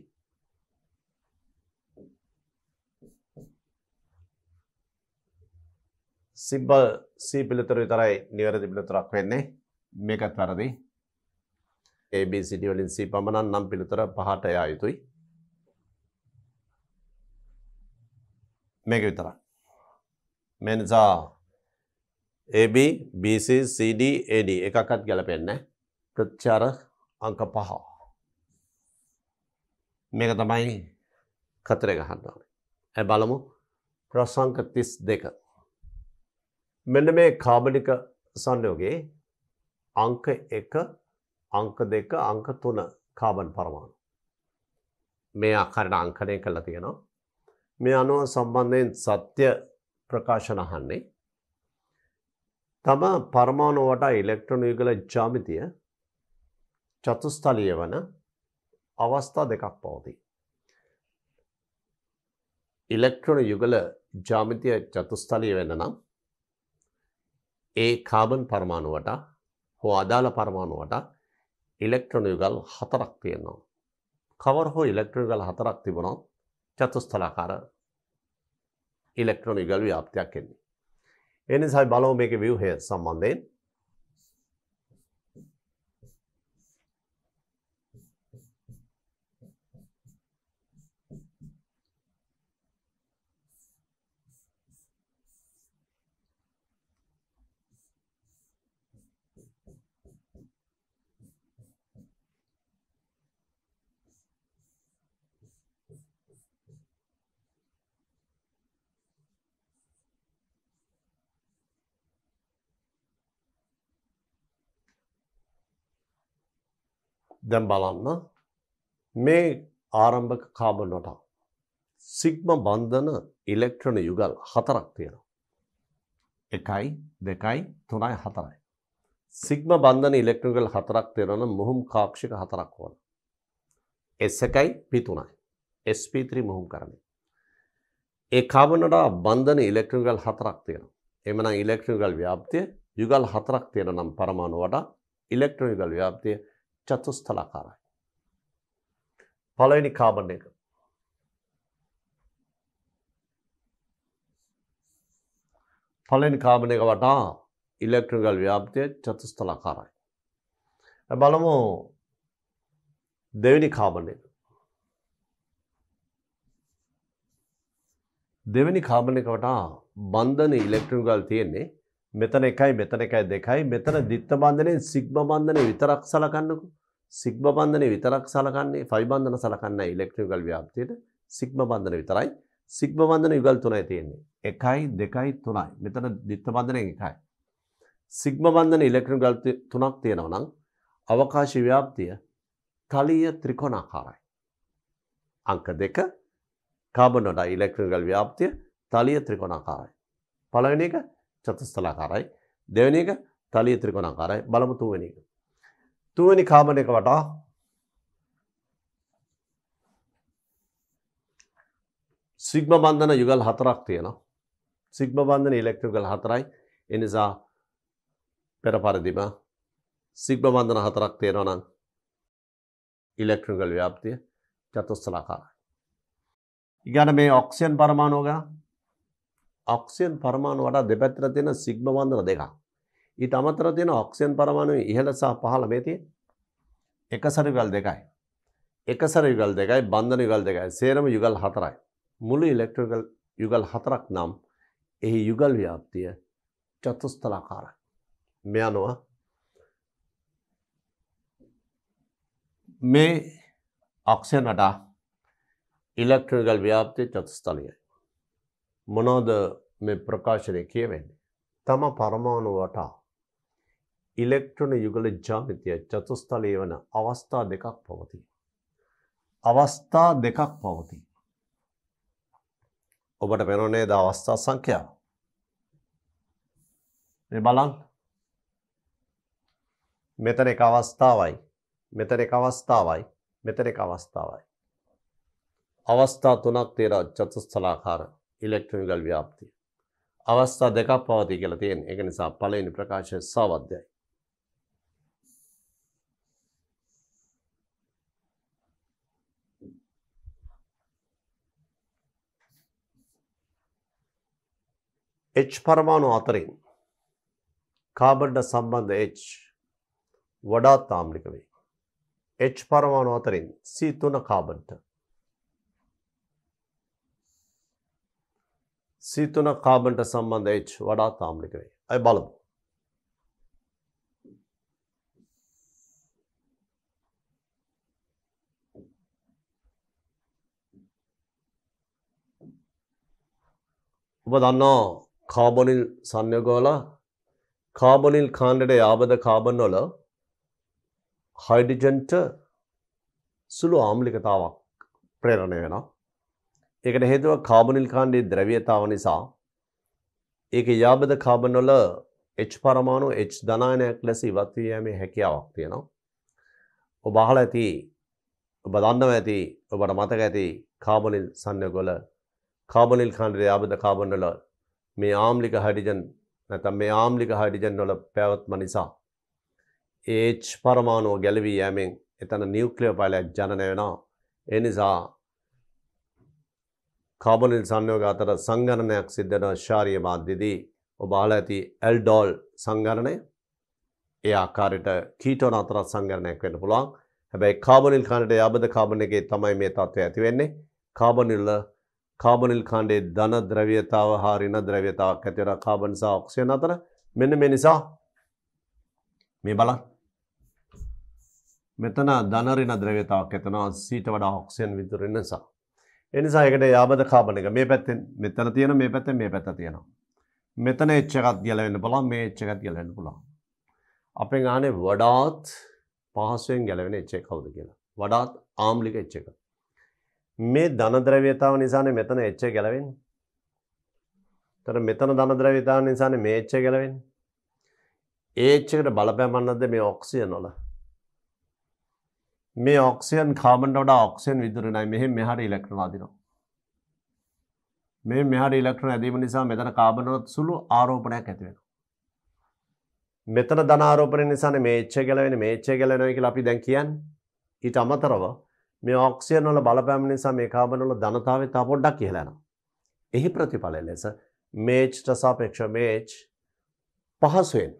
A: සිම්බල් C පිළිතුර විතරයි නිවැරදි පිළිතුරක් වෙන්නේ. මේකත් වැරදි. ABCD වලින් C පමණක් නම් පිළිතුර පහට යා යුතුයි. මේක විතරයි. මේ නිසා AB BC CD AD එකක්වත් ගැලපෙන්නේ ප්‍රත්‍යාර අංක පහ. මේක තමයි කතරේ ගහන්න ඕනේ. බලමු ප්‍රසංක 32 මෙන්න මේ කාබනික සංයෝගේ අංක එක අංක දෙක අංක තුන කාබන් පරමාණු. මේ අකරට අංකනය කළ තියෙනවා. මේ අනුව සම්බන්ධයෙන් සත්‍ය ප්‍රකාශන අහන්නේ. තම පරමාණු වටා ඉලෙක්ට්‍රොන යුගල ජාමිතිය චතුස්ථලිය වන අවස්ථා දෙකක් පවතිී. ඉලෙක්ට්‍රොන යුගල ජාමිතිය චතුස්ථලිය වෙන නම් ඒ කාබන් පරමාණුවට හෝ අදාළ පරමාණුවට ඉලෙක්ට්‍රොනයුගල් හතරක් තියෙනවා. කවර හෝ ඉලෙක්ට්‍රනිගල් හතරක් තිබුණොත් චතුස්ථලාකාර ඉලෙක්ට්‍රොනිගල් ව්‍යාප්තියක් එන්නේ. එනිසයි බලෝ මේක විවහය සම්බන්ධයෙන් දැන් බලන්න මේ ආරම්භක කාබන් වටා සිග්ම බන්ධන ඉලෙක්ට්‍රන යුගල් හතරක් තියෙනවා. එකයි දෙකයි තුනයි හතරයි. සිග්ම බන්ධන ඉලෙක්ට්‍රගල් හතරක් තෙරන මුහුම් කාක්ෂික හතරක් වන. එස් එකයි පිතුනයි. SP3 මුහුම් කරන්නේ. ඒ කාබනඩා බන්ධන ඉලෙක්ට්‍රගල් හතරක් තියෙන. එමන ඉලෙක්ට්‍රගල් ව්‍යාප්තිය යුගල් හතරක් තියෙන නම් පරමාණු වඩා ඉලෙක්ට්‍රනිකල් ව්‍යාපතිය චතුස්ථලාකාරයි. පළවෙනි කාබන් එක. පළවෙනි කාබන් එක වටා ඉලෙක්ට්‍රිකල් ව්‍යාප්තිය චතුස්ථලාකාරයි. බලමු දෙවෙනි කාබන් එක. දෙවෙනි කාබන් එක වටා බන්ධන ඉලෙක්ට්‍රිකල් තියෙන්නේ මෙතන එකයි මෙතන එකයි දෙකයි මෙතන දිත්ත බන්ධනයෙන් සිග්ම බන්ධනය විතරක් සලකන්නකු සිග්ම බන්ධනය විතරක් සලකන්නේ ෆයිබන්ධන සලකන්න ඉලෙක්ට්‍රිකල් ව්‍යාප්තියට සිග්ම බන්ධන විතරයි සිග්ම බන්ධන යුගල් තුනයි තියෙන්නේ එකයි දෙකයි තුනයි මෙතන දිත්ත බන්ධනයෙන් එකයි සිග්ම බන්ධන ඉලෙක්ට්‍රිකල් තුනක් තියෙනවා නම් අවකාශ ව්‍යාප්තිය තලීය ත්‍රිකොණාකාරයි අංක දෙක කාබනොඩා ඉලෙක්ට්‍රිකල් ව්‍යාප්තිය තලිය ත්‍රිකොණාකාරයි පළවෙනි එක චතුස්ථලාකාරයි. දෙවෙනි එක තලිය ත්‍රිකෝණාකාරයි. බලමු තුන්වෙනි එක. තුන්වෙනි කාබන් එක වටා සිග්ම බන්ධන යුගල් හතරක් තියෙනවා. සිග්ම බන්ධන ඉලෙක්ට්‍රිකල් හතරයි. ඒ නිසා පෙර පරිදිම සිග්ම බන්ධන හතරක් තියෙනවා නම් ඉලෙක්ට්‍රිකල් ව්‍යාප්තිය චතුස්ථලාකාරයි. ඊගාට මේ ඔක්සිජන් පරමාණු ගැන ඔක්සියන් පරමාණු වඩා දෙපැත්තට තියෙන සිග්ම බන්ධන දෙකක්. ඊට අමතරව තියෙන ඔක්සියන් පරමාණු ඉහළ සහ පහළ මේ තියෙන එකසර යුගල් දෙකයි. එකසර යුගල් දෙකයි බන්ධන යුගල් දෙකයි සේරම යුගල් හතරයි. මුළු ඉලෙක්ට්‍රිකල් යුගල් හතරක් නම් එහි යුගල් ව්‍යාප්තිය චතුස්තලාකාරයි. මෙ අනුව මේ අක්ෂනට ඉලෙක්ට්‍රිකල් ව්‍යාප්තිය චතුස්තලයයි. මොනෝද මේ ප්‍රකාශනය කියවෙන්නේ. තම පරමාණු වටා ඉලෙක්ට්‍රොන යුගල ජාමිතිය චතුස්ථලය වන අවස්ථා දෙකක් පවතිී. අවස්ථා දෙකක් පවතිී. ඔබට පෙනොනේද අවස්ථා සංඛ්‍යාව. මේ බලන් මෙතන එක අවස්ථාවයි මෙතන එක අවස්ථාවයි මෙතන එක අවස්ථාවයි. අවස්ථා තුනක් තේර චතුස්ථලාකාර ඉලෙක්ට්‍රොනිකල් ව්‍යාප්තිය. අවස්ථා දෙකක් පවති කියලා තියෙන් එක නිසා පලනි ප්‍රකාශය සවද්‍යයි. H පරමාණු අතරින් කාබන්ඩ සම්බන්ධ H වඩාත් තාම්ලික වේ. H පරමාණු අතරින් C3 කාබන්ට සීතුන කාබන්ට සම්බන්ධ H වඩා තාම්ලික වේ. අය බලමු. ඔබ දන්නවා කාබොනිල් සංයෝගවල කාබොනිල් කාණ්ඩට යාබද කාබන් වල හයිඩ්‍රජන්ට සුළු ආම්ලිකතාවක් ප්‍රේරණය වෙනවා. ඒකට හේතුව කාබනිල් කාණ්ඩයේ ද්‍රව්‍යතාව නිසා ඒක යාබද කාබන් වල H පරමාණු H ධනායනයක් ලෙස ඉවත් වී යෑමේ හැකියාවක් තියෙනවා. ඔබ අහලා ඇති ඔබ දන්නවා ඇති ඔබට මතක ඇති කාබනිල් සංයෝග වල කාබනිල් කාණ්ඩයේ යාබද කාබන් වල මේ ආම්ලික හයිඩ්‍රජන් නැත්නම් මේ ආම්ලික හයිඩ්‍රජන් වල පැවැත්ම නිසා H පරමාණුව ගැලවී යෑමෙන් එතන නියුක්ලියර් පාලයක් ජනනය වෙනවා. ඒ නිසා කාබොනිල් සංයෝග අතර සංගණනයක් සිද්ධ වෙන ශාරීය මාධ්‍යයේදී ඔබ අහලා ඇති ඇල්ඩෝල් සංගණනය ඒ ආකාරයට කීටෝන අතර සංගණනයක් වෙන්න පුළුවන්. හැබැයි කාබොනිල් කාණ්ඩයේ ආබද කාබන් එකේ තමයි මේ තත්ත්වය ඇති වෙන්නේ. කාබොනිල් කාබොනිල් කාණ්ඩයේ ධන ද්‍රව්‍යතාව හා ඍණ ද්‍රව්‍යතාවක් ඇති වෙන කාබන් සහ ඔක්සිජන් අතර මෙන්න මේ නිසා මේ බලන්න මෙතන ධන ඍණ ද්‍රව්‍යතාවක් ඇතනවා සීට වඩා ඔක්සිජන් විදුරෙන නිසා එනිසා එකට යාබද කාබන එක මේ පැත්තෙන් මෙතන තියෙන මේ පැත්ත මේ පැත්ත තියෙනවා. මෙතන එච්චකත් ගැලවෙන්න පුළන් මේ එච්චකත් ගැලවෙන්න පුළන්. අපේ ගානේ වඩාත් පහසුවෙන් ගැලවෙන එච්චේ කවුද කියලා. වඩාත් ආම්ලික එච්ච එක. මේ ධනද්‍රව්‍යතාව නිසානේ මෙතන එච්ච ගැලවෙන්නේ. තර මෙතන ධනද්‍රව්‍යතාව නිසානේ මේ එච්ච ගැලවෙන්නේ. ඒ එච්චකට බලපෑමක් නැද්ද මේ ඔක්සිජන් වල? මේ ඔක්සියන් කාමන්ට වඩා ඔක්සියන් විදුරණයි මෙහෙ මෙහාට ඉලෙක්ට්‍රෝන අදිනවා. මේ මෙහාට ඉලෙක්ට්‍රෝන ඇදීම නිසා මෙතන කාබනවත් සුළු ආරෝපණයක් ඇති වෙනවා. මෙතන ධන ආරෝපණය නිසානේ මේ එච් එක ගැලවෙන්නේ මේ එච් එක ගැලවෙනවා කියලා අපි දැන් කියන්නේ. ඊට අමතරව මේ ඔක්සියන් වල බලපෑම නිසා මේ කාබන වල ධනතාවය තව පොඩ්ඩක් ඉහළ යනවා. එහි ප්‍රතිඵලය ලෙස මේ H ට සාපේක්ෂව මේ H පහසුවෙන්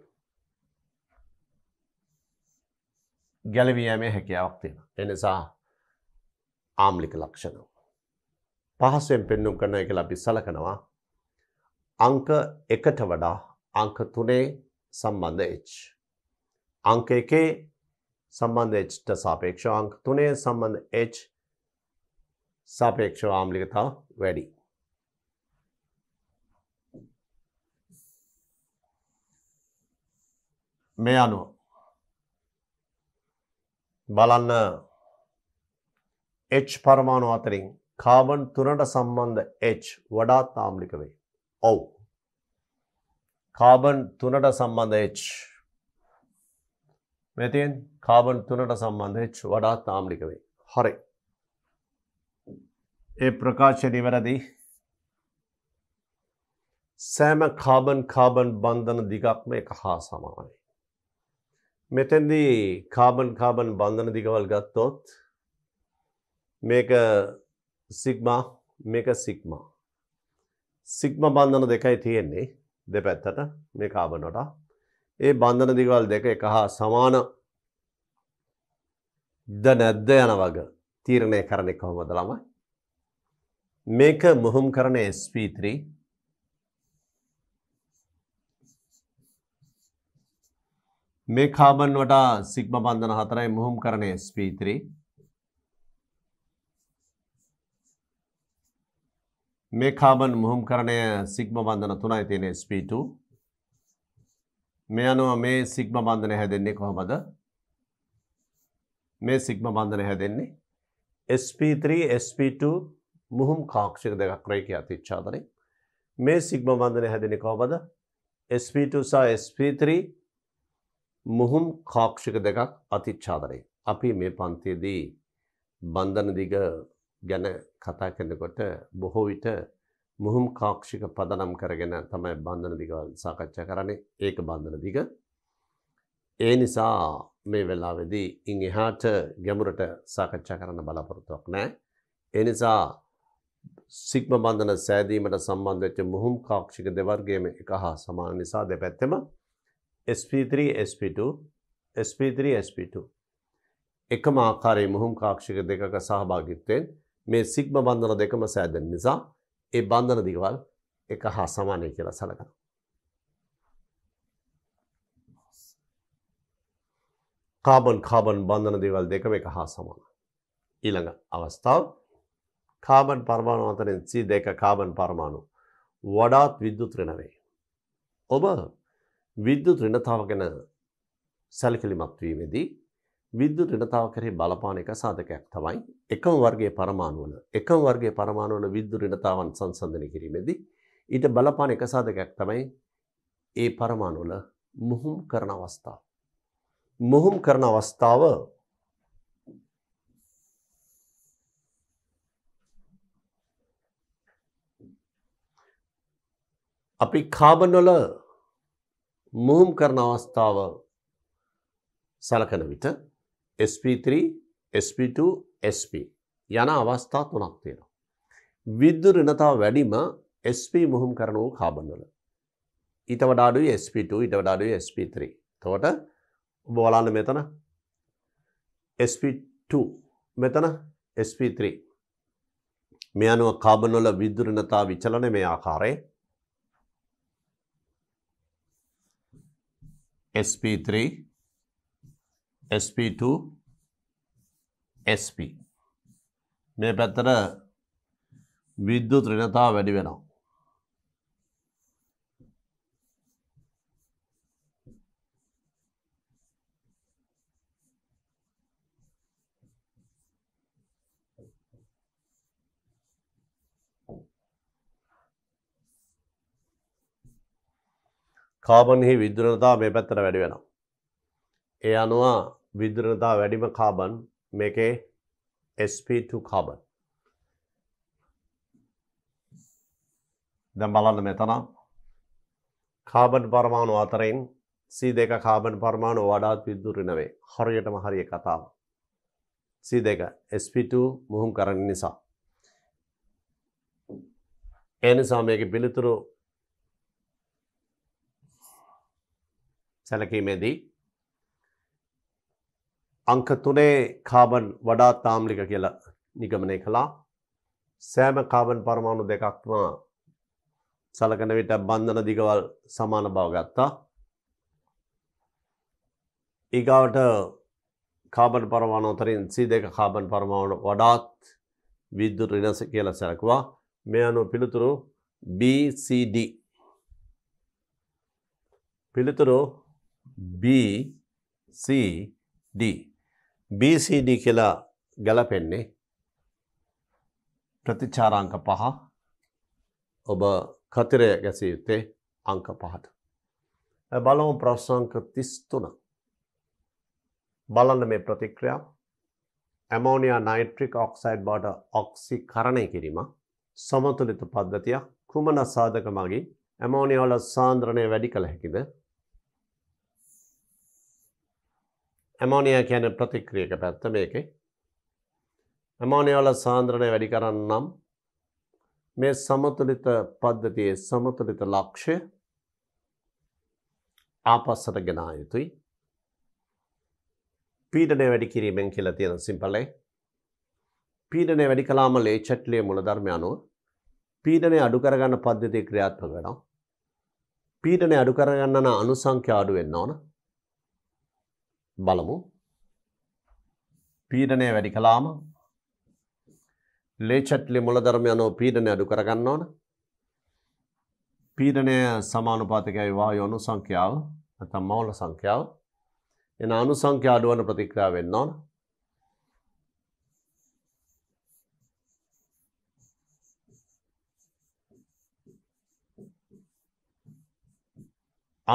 A: ගැලවීමේ හැකියාවක් තියෙන. එනිසා ආම්ලික ලක්ෂණ. පහසෙන් පෙන්නුම් කරන එක ලබි සලකනවා අංක එකට වඩා අංක තුනේ සම්බන්ධ එච්. අංක එකේ සම්බන්ධ එච්ට සාපේක්ෂ අංක තුනේ සම්බන්ධ එච් සාපේක්ෂව ආම්ලිකතාව වැඩි. මේ අනුව බලන්න H පරමාණු අතරින් කාබන් තුනට සම්බන්ධ H වඩාත් තාම්ලික වේ. ඔව්. කාබන් තුනට සම්බන්ධ H. මෙතෙන් කාබන් තුනට සම්බන්ධ H වඩාත් තාම්ලික වේ. හරි. ඒ ප්‍රකාශය නිවැරදි. සෑම කාබන් කාබන් බන්ධන දිගක්ම එක හා සමානයි. මෙතැන්දී කාබන් කාබන් බන්ධන දිගවල් ගත්තොත් මේක සිග්මා මේක සිග්මා. සිග්ම බන්ධන දෙකයි තියෙන්නේ දෙපැත්තට මේ කාබනොට. ඒ බන්ධන දිගවල් දෙක එක හා සමාන ද නැද්ද යන වග තීරණය කරණෙ කොහොමද ළමයි. මේක මුහුම් කරන SP3 මේ කාබන් වටා සිග්ම බන්ධන හතරයි මුහුම් කරණය ස්පීත්‍රී මේ කාබන් මුහුම් කරණය සිග්ම බන්ධන තුනයි තියෙන SP2 මේ අනුව මේ සිග්ම බන්ධන හැදෙන්නේ කොහොමද මේ සිග්ම බන්ධන හැදෙන්නේ SP3 SP2 මුහුම් කාක්ෂික දෙකක් රේඛා තිච්ඡාදරේ මේ සිග්ම බන්ධන හැදෙන්නේ කොහොමද SP2 සහ SP3 මුහුම් කාක්ෂික දෙකක් අතිච්ඡාදනය. අපි මේ පන්තියේදී බන්ධන දිග ගැන කතා කරනකොට බොහෝ විට මුහුම් කාක්ෂික පදනම් කරගෙන තමයි බන්ධන දිගවල් සාකච්ඡා කරන්නේ ඒක බන්ධන දිග. ඒ නිසා මේ වෙලාවේදී ඉන් එහාට ගැඹුරට සාකච්ඡා කරන්න බලාපොරොත්තුවක් නැහැ. ඒ නිසා සිග්ම බන්ධන සෑදීමට සම්බන්ධ වෙච්ච මුහුම් කාක්ෂික දෙවර්ගයේම එක හා සමාන නිසා දෙපැත්තෙම sp3 sp2 sp3 sp2 එකම ආකාරයේ මුහුම් කාක්ෂික දෙකක සහභාගිත්වයෙන් මේ සිග්ම බන්ධන දෙකම සෑදෙන නිසා ඒ බන්ධන දිගවල් එක හා සමානයි කියලා සලකනවා. කාබන් කාබන් බන්ධන දේවල් දෙකම එක හා සමානයි. ඊළඟ අවස්ථාව කාබන් පරමාණු අතරින් C2 කාබන් පරමාණු වඩාත් විද්‍යුත් ඍණ වේ. ඔබ විද්‍යුත් ඍණතාව ගැන සැලකිලිමත් වීමේදී විද්‍යුත් ඍණතාව කරේ බලපාන එක සාධකයක් තමයි එකම වර්ගයේ පරමාණු වල එකම වර්ගයේ පරමාණු වල විද්‍යුත් ඍණතාවන් සංසන්දනය කිරීමේදී ඊට බලපාන එක සාධකයක් තමයි ඒ පරමාණු වල මුහුම් කරන අවස්ථාව. මුහුම් කරන අවස්ථාව අපි කාබන් වල මුහුම් කරන අවස්ථාව සලකන විට SP3 SP2 SP යන අවස්ථා තුනක් තියෙනවා. විද්‍යුත් ඍණතාව වැඩිම SP මුහුම් කරන වූ කාබන් වල. ඊට වඩා අඩුයි SP2 ඊට වඩා අඩුයි SP3. එතකොට ඔබ බලන්න මෙතන SP2 මෙතන SP3 මේ අනුව කාබන් වල විද්‍යුත් ඍණතාව විචලනය මේ ආකාරයේ sp3 sp2 sp මේ පැත්තර විද්‍යුත් ඍණතාව වැඩි වෙනවා කාබන්හි විදුරණතා මේ පැත්තට වැඩි වෙනවා. ඒ අනුවා විදුරණතා වැඩිම කාබන් මේකේ SP2 කාබන්. දැම් බලන්න මෙතන කාබන් පරමාණු අතරෙන් සී දෙක කාබන් පරමාණු වඩාත් විදුරනවේ හරියටම හරිය කතාව. සී දෙක SP2 මුහුම් කරන්න නිසා. එනිසා මේක පිළිතුරු සැලකීමේදී අංක තුනේ කාබන් වඩා තාම්ලික කියලා නිගමනය කළා සෑම කාබන් පරමාණු දෙකක්ම සලකන විට බන්ධන දිගවල් සමාන බව ගත්තා ඊගාවට කාබන් පරමාණු අතරින් C2 කාබන් පරමාණු වඩාත් විද්‍යුත් ඍණස කියලා සැලකුවා මේ අනුව පිළිතුරු B C D පිළිතුරු BCD. BCD කියලා ගැලපෙන්නේ ප්‍රතිචාරාංක පහ ඔබ කතිරය ගැසිය යුත්තේ අංක පහට. බලමු ප්‍රශ්නංක තිස්තුන. බලන්න මේ ප්‍රතික්‍රියා ඇමෝනියා නයිට්‍රික් ඔක්සයිඩ් බාට ඔක්සි කරණය කිරීම සමතුලිත පද්ධතියක් කුමන සාධක මගින් ඇමෝනිියවල සාන්ද්‍රණය වැඩි කළ හැකිද ඇමෝනිය කියන ප්‍රතික්‍රියක පැත්ත මේකේ. ඇමෝනියවල සාන්ද්‍රණය වැඩි කරන්නම් මේ සමතුලිත පද්ධතියේ සමතුලිත ලක්ෂය ආපස්සට ගෙනා යුතුයි. පීඩනය වැඩි කිරීමෙන් කියලා තියෙන සිම්පලයි. පීඩනය වැඩි කලාම ලේ චට්ලිය මුලධර්මය අනුව පීඩනය අඩු කරගන්න පද්ධතිය ක්‍රියාත්මක වෙනවා. පීඩනය අඩු කරගන්න අනුසංඛ්‍ය අඩු වෙන්න ඕන. බලමු පීඩනය වැඩි කලාම ලේචට්ලි මුලධර්මයනෝ පීඩනය අඩු කරගන්න ඕන පීඩනය සමානුපාතිකයි වායු අනු සංඛ්‍යාව ඇතම් මවුල සංඛ්‍යාව එන අනු සංඛ්‍යා අඩුවන ප්‍රතික්‍රා වෙන්න ඕන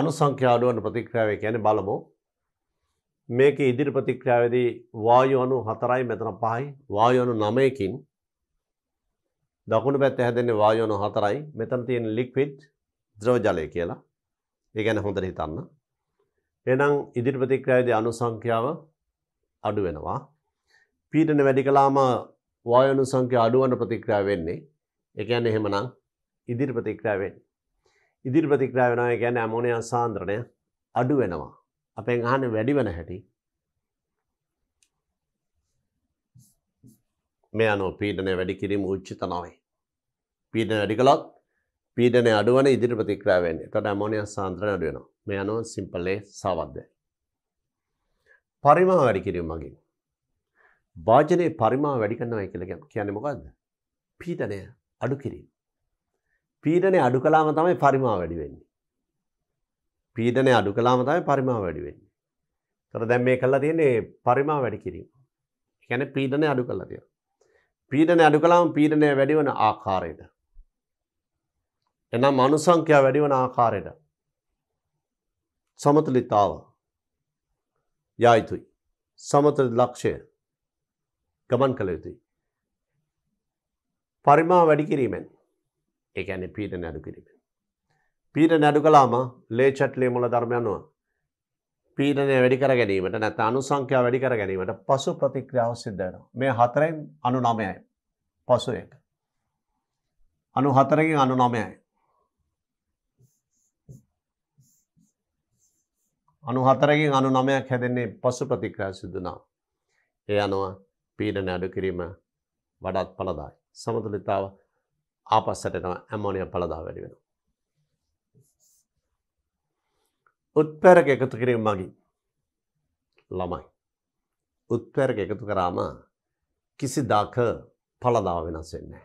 A: අනු සංඛ්‍යා අඩුවන ප්‍රතික්‍රාවේ කියන බලමෝ මේක ඉදිරි ප්‍රතික්‍රියාවේදී වායු අණු 4යි මෙතන 5යි වායු අණු 9කින් දකුණු පැත්තේ හැදෙන්නේ වායු අණු 4යි මෙතන තියෙන ලික්විඩ් ද්‍රව ජලය කියලා. ඒ ගැන හොඳට හිතන්න. එහෙනම් ඉදිරි ප්‍රතික්‍රියාවේදී අණු සංඛ්‍යාව අඩු වෙනවා. පීඩන වැඩි කළාම වායු අණු සංඛ්‍යාව අඩු වෙන ප්‍රතික්‍රියාව වෙන්නේ. ඒ කියන්නේ එහෙමනම් ඉදිරි ප්‍රතික්‍රියාව වෙන්නේ. ඉදිරි ප්‍රතික්‍රියාව වෙනවා කියන්නේ ඇමෝනියා සාන්ද්‍රණය අඩු වෙනවා. අපෙන් අහන වැඩි වන හැටි මේ අනු පීඩනය වැඩි කිරීම උච්චිත නොවේ. පීඩන වැඩි කළොත් පීඩන අඩුවන ඉදිරි ප්‍රතික්‍රාවන්නේ තොට ඇමෝනිය සාන්ත්‍ර අඩුවනවා මේ අනුව සිම්පල්ලේ සවද්දය. පරිමා වැඩි කිරීම මගින්. භාජනය පරිමා වැඩි කන්නවයි කළගම් කියන්නේ මොකක්ද. පීඩනය අඩු කිරීම. පීඩනය අඩු කලාම තමයි පරිමා වැඩි වෙන්නේ. පීඩනය අඩු කලාම තමයි පරිමාව වැඩි වෙන්නේ. ඒතර දැන් මේ කරලා තියෙන්නේ පරිමාව වැඩි කිරීම. ඒ කියන්නේ පීඩනය අඩු කළා තියෙනවා. පීඩනය අඩු කලාම පීඩනය වැඩි වෙන ආකාරයට. එනම් අණු සංඛ්‍යාව වැඩි වෙන ආකාරයට සමතුලිතතාව යා යුතුයි. සමතුල ලක්ෂය ගමන් කළ යුතුයි. පරිමා වැඩි කිරීමෙන් ඒ කියන්නේ පීඩන අඩු කිරීමෙන් පීඩන අඩු කලාම ලේචට්ලේ මුල ධර්මයන්වා. පීඩනය වැඩිකර ගැනීමට නැත අනුසංඛ්‍යා වැඩිකර ගැනීමට පසු ප්‍රතික්‍රියාව සිද්ධන. මේ හතරෙන් අනු නමයයි. පසු එක. අනු හතරකින් අනු නමයයි. අනු හතරකින් අනු නමයක් හැදෙන්නේ පසු ප්‍රතික්‍රා සිදුනා. ඒ අනුව පීඩන අඩු කිරීම වඩත් පලදායි. සමතුලිතාව ආපස්සටනවා ඇමෝනිය පලදා වැඩි වෙන. උත්පැරක එකතු කිරීම මගින් ළමයි. උත්පැරක එකතු කරාම කිසි දාක පලදාව වෙනස් වෙන්නේ.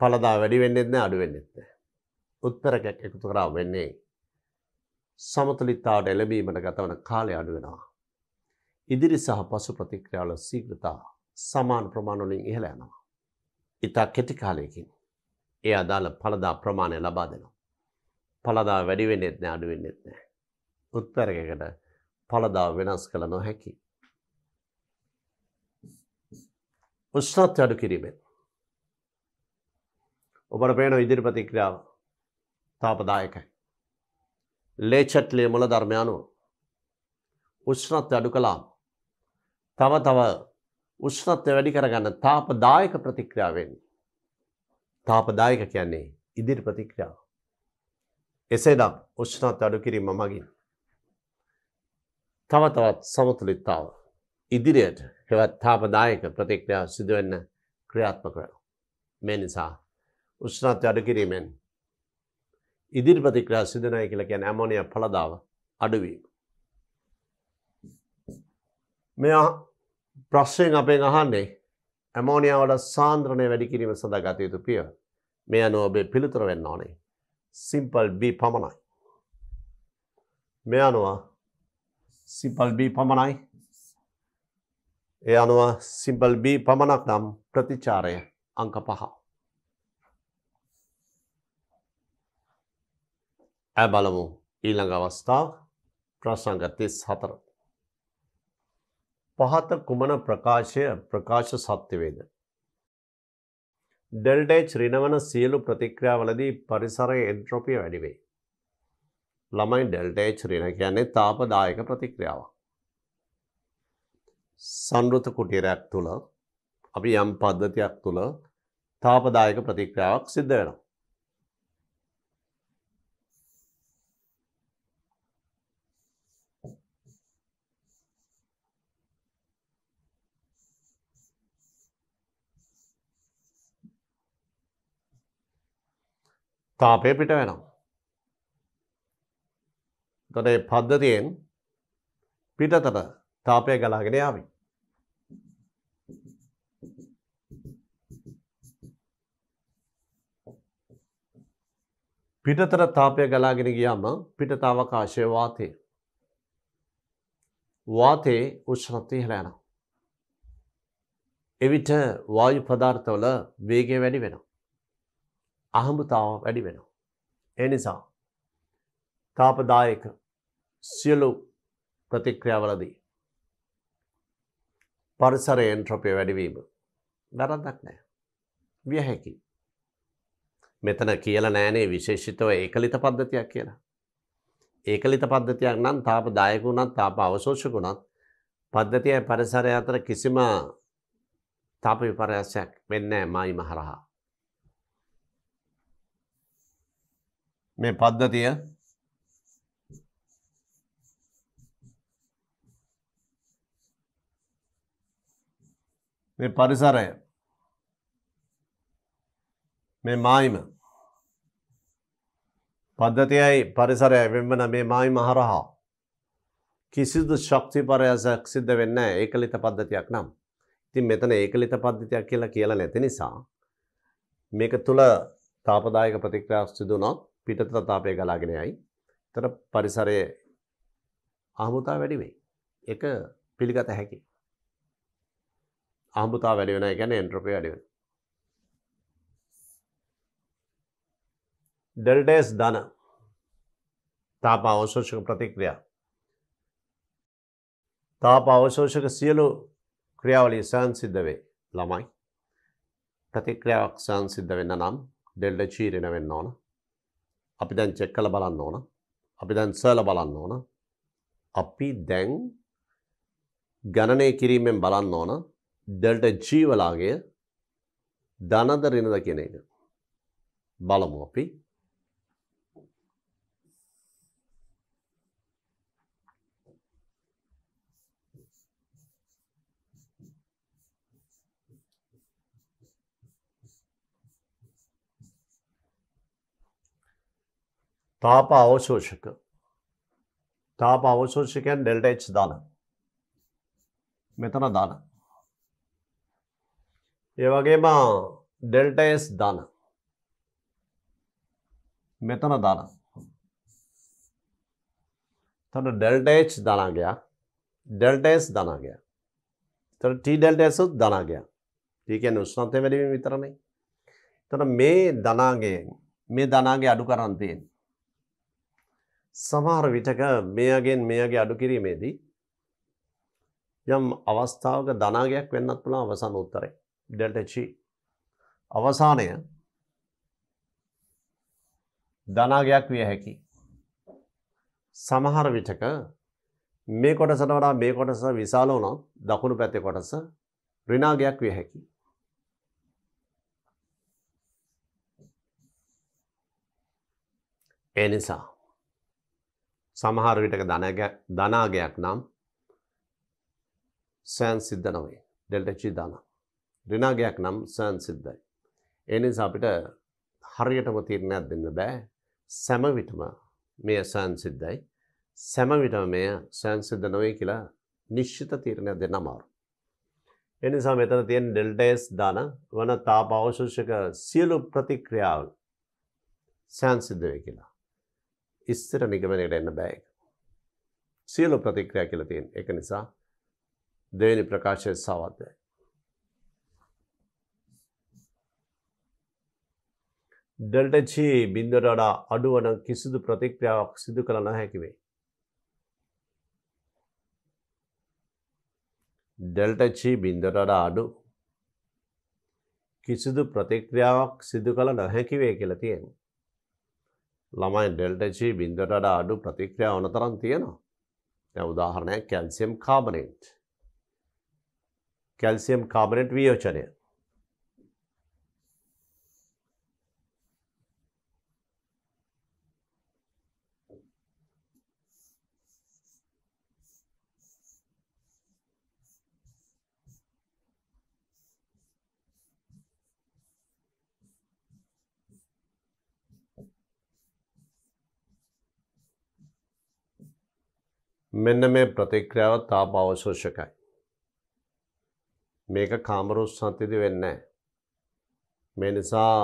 A: පලදා වැඩි වෙන්නෙත්න අඩුවෙන් එත්න. උත්පැරකැක් එකතු කරා වෙන්නේ සමතුලිත්තාට එළබීමට ගතවන කාලය අඩුවෙනවා. ඉදිරි සහ පසු ප්‍රතික්‍රියාවල සීග්‍රතා සමාන ප්‍රමාණවලින් ඉහළ යනවා. ඉතා කෙටි කාලයකින් ඒ අදාළ පලදා ප්‍රමාණය ලබා දෙනවා. පලදා වැඩි වෙන්නෙත් නෑ අඩු වෙන්නෙත් නෑ. උත්තරකකට පලදා වෙනස් කළ නොහැකි. උෂ්ණත්ය අඩු කිරීමෙන්. ඔබට පේන ඉදිරි ප්‍රතික්‍රියාව තාපදායකයි. ලේචට්ලේ මුල ධර්මයනුව උෂ්ණත්ය අඩු කලාම් තව තව උෂ්ණත්ය වැඩි කරගන්න තාපදායක ප්‍රතික්‍රියාවෙන් තාපදායක කියන්නේ ඉදිරි ප්‍රතික්‍රියාව. එසේද උෂ්ණත් අඩු කිරීම මගින්. තව තවත් සමතුලිත්තාව ඉදිරියට හෙවත් තාපදායක ප්‍රතික්‍රියා සිදුවෙන්න ක්‍රියාත්මක වෙන. මේ නිසා උෂ්ණත්ය අඩු කිරීමෙන් ඉදිරි ප්‍රතික්‍රියා සිදුනයි කියලා කියන ඇමෝනිය පළදාව අඩුවීම. මෙ ප්‍රශ්යෙන් අපෙන් අහන්නේ ඇමෝනිියාවට සාන්ද්‍රණය වැඩි කිරීම සඳගත යුතු පිය මේ අනුව ඔබේ පිළිතුර වෙන්න ඕනේ. සිම්පල් B පමණයි. මේ අනුව සිම්පල් B පමණයි. ඒ අනුව සිම්පල් B පමණක් නම් ප්‍රතිචාරය අංක පහ. ඇ බලමු ඊළඟ අවස්ථාව ප්‍රශ්ංග තිස් හතර. පහත කුමන ප්‍රකාශය ප්‍රකාශ සත්‍යවේද. ඩෙල්ටේච් රිනවන සියලු ප්‍රතික්‍රියාවලදී පරිසරය එන්ට්‍රොපිය වැඩිවෙයි. ළමයි ඩෙල්ටේච් රින කියන්නේ තාපදායක ප්‍රතික්‍රියාව. සංෘත කුටිරයක් තුළ අපි යම් පද්ධතියක් තුළ තාපදායක ප්‍රතික්‍රියාවක් සිද්ධ වෙනවා. තාපය පිට වෙනවා. තොට පද්ධතියෙන් පිටතට තාපය ගලාගෙන යාවි. පිටතර තාපය ගලාගෙන ගියාම පිටතාවකාශය වාතය. වාතයේ උෂ්ණත්ති හැලෑන. එවිට වායු පදාර්ථවල වේගය වැඩි වෙනවා. අහඹතාව වැඩි වෙනවා. එනිසා තාපදායක සියලු ප්‍රතික්‍රියාවලදී පරිසර එන්ට්‍රොපය වැඩිවීම වැරදක් නෑ. විය හැකි. මෙතන කියල නෑනේ විශේෂිතව ඒකලිත පද්ධතියක් කියලා. ඒකලිත පද්ධතියක් නම් තාප දායකුණත් තාප අවශෝෂකුණත් පද්ධතිය පරිසරය අතර කිසිම තාප විපරයසයක් වෙන්නෑ මයි මහරහා. මේ පද්ධතිය මේ පරිසරය මේ මායිම පද්ධතියයි පරිසරය වෙන්වන මේ මායිම හරහා කිසිදු ශක්ති පරයසක් සිද්ධ වෙන්න ඒකලිත පද්ධතියක් නම් ඉතින් මෙතන ඒකලිත පද්ධතියක් කියලා කියලා නැති නිසා මේක තුළ තාපදායක ප්‍රතික්‍රියාවක් සිදු වුණොත් පිටත තාපය ගලාගෙන යයි. එතන පරිසරයේ ආහමුතා වැඩි වෙයි. ඒක පිළිගත හැකි. ආහමුතා වැඩි වෙනවා කියන්නේ එන්ට්‍රොපි වැඩි වෙනවා. ඩෙල්ටස් ධන තාප අවශෝෂක ප්‍රතික්‍රියා තාප අවශෝෂක සියලු ක්‍රියාවලිය සංසිද්ධ වේ ළමයි ප්‍රතික්‍රියාවක් සංසිද්ධ වෙන්න නම් ඩෙල්ට චීරෙන වෙන්න ඕන අපි දැන් චෙක් කළ බලන්න ඕන අපි දැන් සල බලන්න ඕන අපි දැන් ගණනය කිරීමෙන් බලන්න ඕන ඩෙල්ට ජීවලාගේ ධනද රිනද කියන එක බලමු අපි താപ അവശോഷിക്ക് താപ അവശോഷിക്കാൻ ഡെൽറ്റ എച്ച് ഇതാണ് මෙතන දාන. ඒ වගේම ඩෙල්ටස් දාන. මෙතන දාන. තන ඩෙල්ටච් දානාගයා ඩෙල්ටස් දානාගයා. තන ටී ඩෙල්ටසුත් දානාගයා. ඒකෙන් උෂ්ණන්තය වැඩීම විතරනේ. තන මේ දනාගේ මේ දනාගේ අඩු කරන්තියෙන්. සමහර විටක මෙයගෙන් මෙයගේ අඩු කිරීමේදී යම් අවස්ථාවක ධනාගයක් වෙන්නත් පුළා අවසන් උත්තරේ ඩෙල්ටචි අවසානය ධනාගයක් විය හැකි සමහර විටක මේ කොටසට වඩා මේ කොටස විශාල වුණොත් දකුණු පැත්තේ කොටස රිනාගයක් විය හැකි එනිසා සමහර විටක ධනාගයක් නම් සෑන් සිද්ධ නොවේ ඩෙල්ටචි දන. රිනාගයක් නම් සෑන් සිද්ධයි. එනිසා අපිට හරියටම තීරණයක් දෙන්න බෑ සැමවිටම මේ සෑන් සිද්ධයි සැමවිටම මෙය සෑන් සිද්ධ නොවේ කියලා නිශ්ෂිත තීරණයක් දෙන්න අමාරු. එනිසා මෙතන තියෙන ඩෙල්ටස් දාන වන තාප අවශෝෂක සියලු ප්‍රතික්‍රියාවල් සෑන් සිද්ධ වේ කියලා. ඉස්සර නිගමනයට එන්න බෑ එක. සියලු ප්‍රතික්‍රියා කියලා තියෙන. ඒක නිසා දෙවෙනි ප්‍රකාශය සාවද්දයි. ඩෙල්ටා G බිඳුවට වඩා අඩු වන කිසිදු ප්‍රතික්‍රියාවක් සිදු කළ නොහැකි වේ. ඩෙල්ටා G බිඳුවට වඩා අඩු කිසිදු ප්‍රතික්‍රියාවක් සිදු කළ නොහැකි වේ කියලා තියෙනවා. ළමයි ඩෙල්ටචී බින්දට අඩු ප්‍රතික්‍රියා ඕන තරම් තියෙනවා. දැන් උදාහරණයක් කැල්සියම් කාබනේට්. කැල්සියම් කාබනේට් වියෝචනය මෙන්න මේ ප්‍රතික්‍රියාව තාප අවශෝෂකයි. මේක කාමරොස් සන්තිදි වෙන්නේ මේ නිසා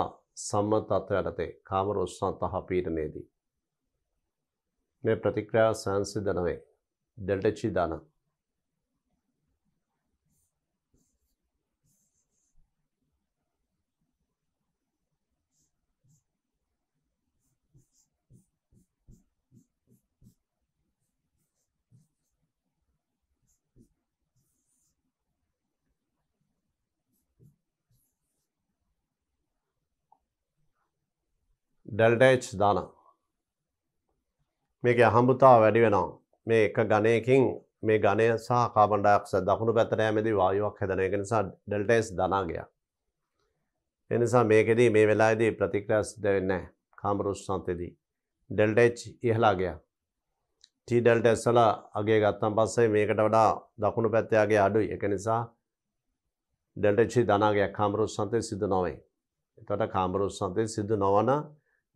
A: සම්ම තත්ත්ව යටතේ කාමරොස් සන්තහ පීඩනයේදී. මේ ප්‍රතික්‍රියාව සංසිධනවේ ඩෙල්ටචි දනම්. ඩෙල්ඩේච් දාන මේක අහම්බුතා වැඩි වෙනවා මේ එක ගණයකින් මේ ගණය සහ කාබන්ඩයක්ස දකුණු පැතරෑමදි වායුවක් හැදනයක නිසා ඩෙල්ටේස් දනාගය එනිසා මේකෙදී මේ වෙලාදී ප්‍රතික්‍රස් දෙවෙන්න කාමරුෂ්සන්තෙදී ඩෙල්ටේච් ඉහලාගය ටඩල්ටෙස්සල අගේ ගත්තම් පස්සේ මේකට වඩා දකුණු පැත්තයාගේ අඩුයි එක නිසා ඩෙල්ටචි දනාගයක් කාමරුෂ්සන්තය සිදු නොවේ එතට කාමරුෂ්සන්තය සිදු නොවන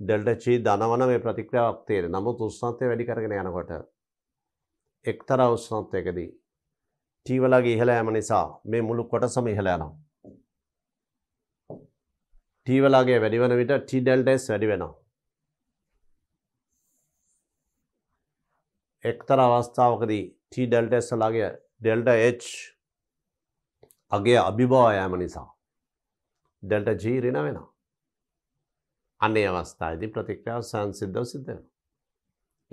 A: ඩෙල්ටචී දනවන මේ ප්‍රතික්‍රියාවක් තියෙන නමුත් උස්සන්තය වැඩි කරගෙන යනකොට එක්තර උස්සන්තයකදී ටීවලගේ ඉහළ යම නිසා මේ මුළු කොටසම ඉහළ යනවා ටීවලාගේ වැඩිවන විට ටඩල්ටස් වැඩි වෙනවා. එක්තර අවස්ථාවකදී ටඩල්ටස්ලාගේ ඩෙල්ට H අගේ අභිභාවයෑම නිසා ඩෙල්ට ජීරින වෙනවා. අන්නේ අවස්ථායිති ප්‍රතික්‍රාව සංසිද්ධව සිද්ධ වෙන.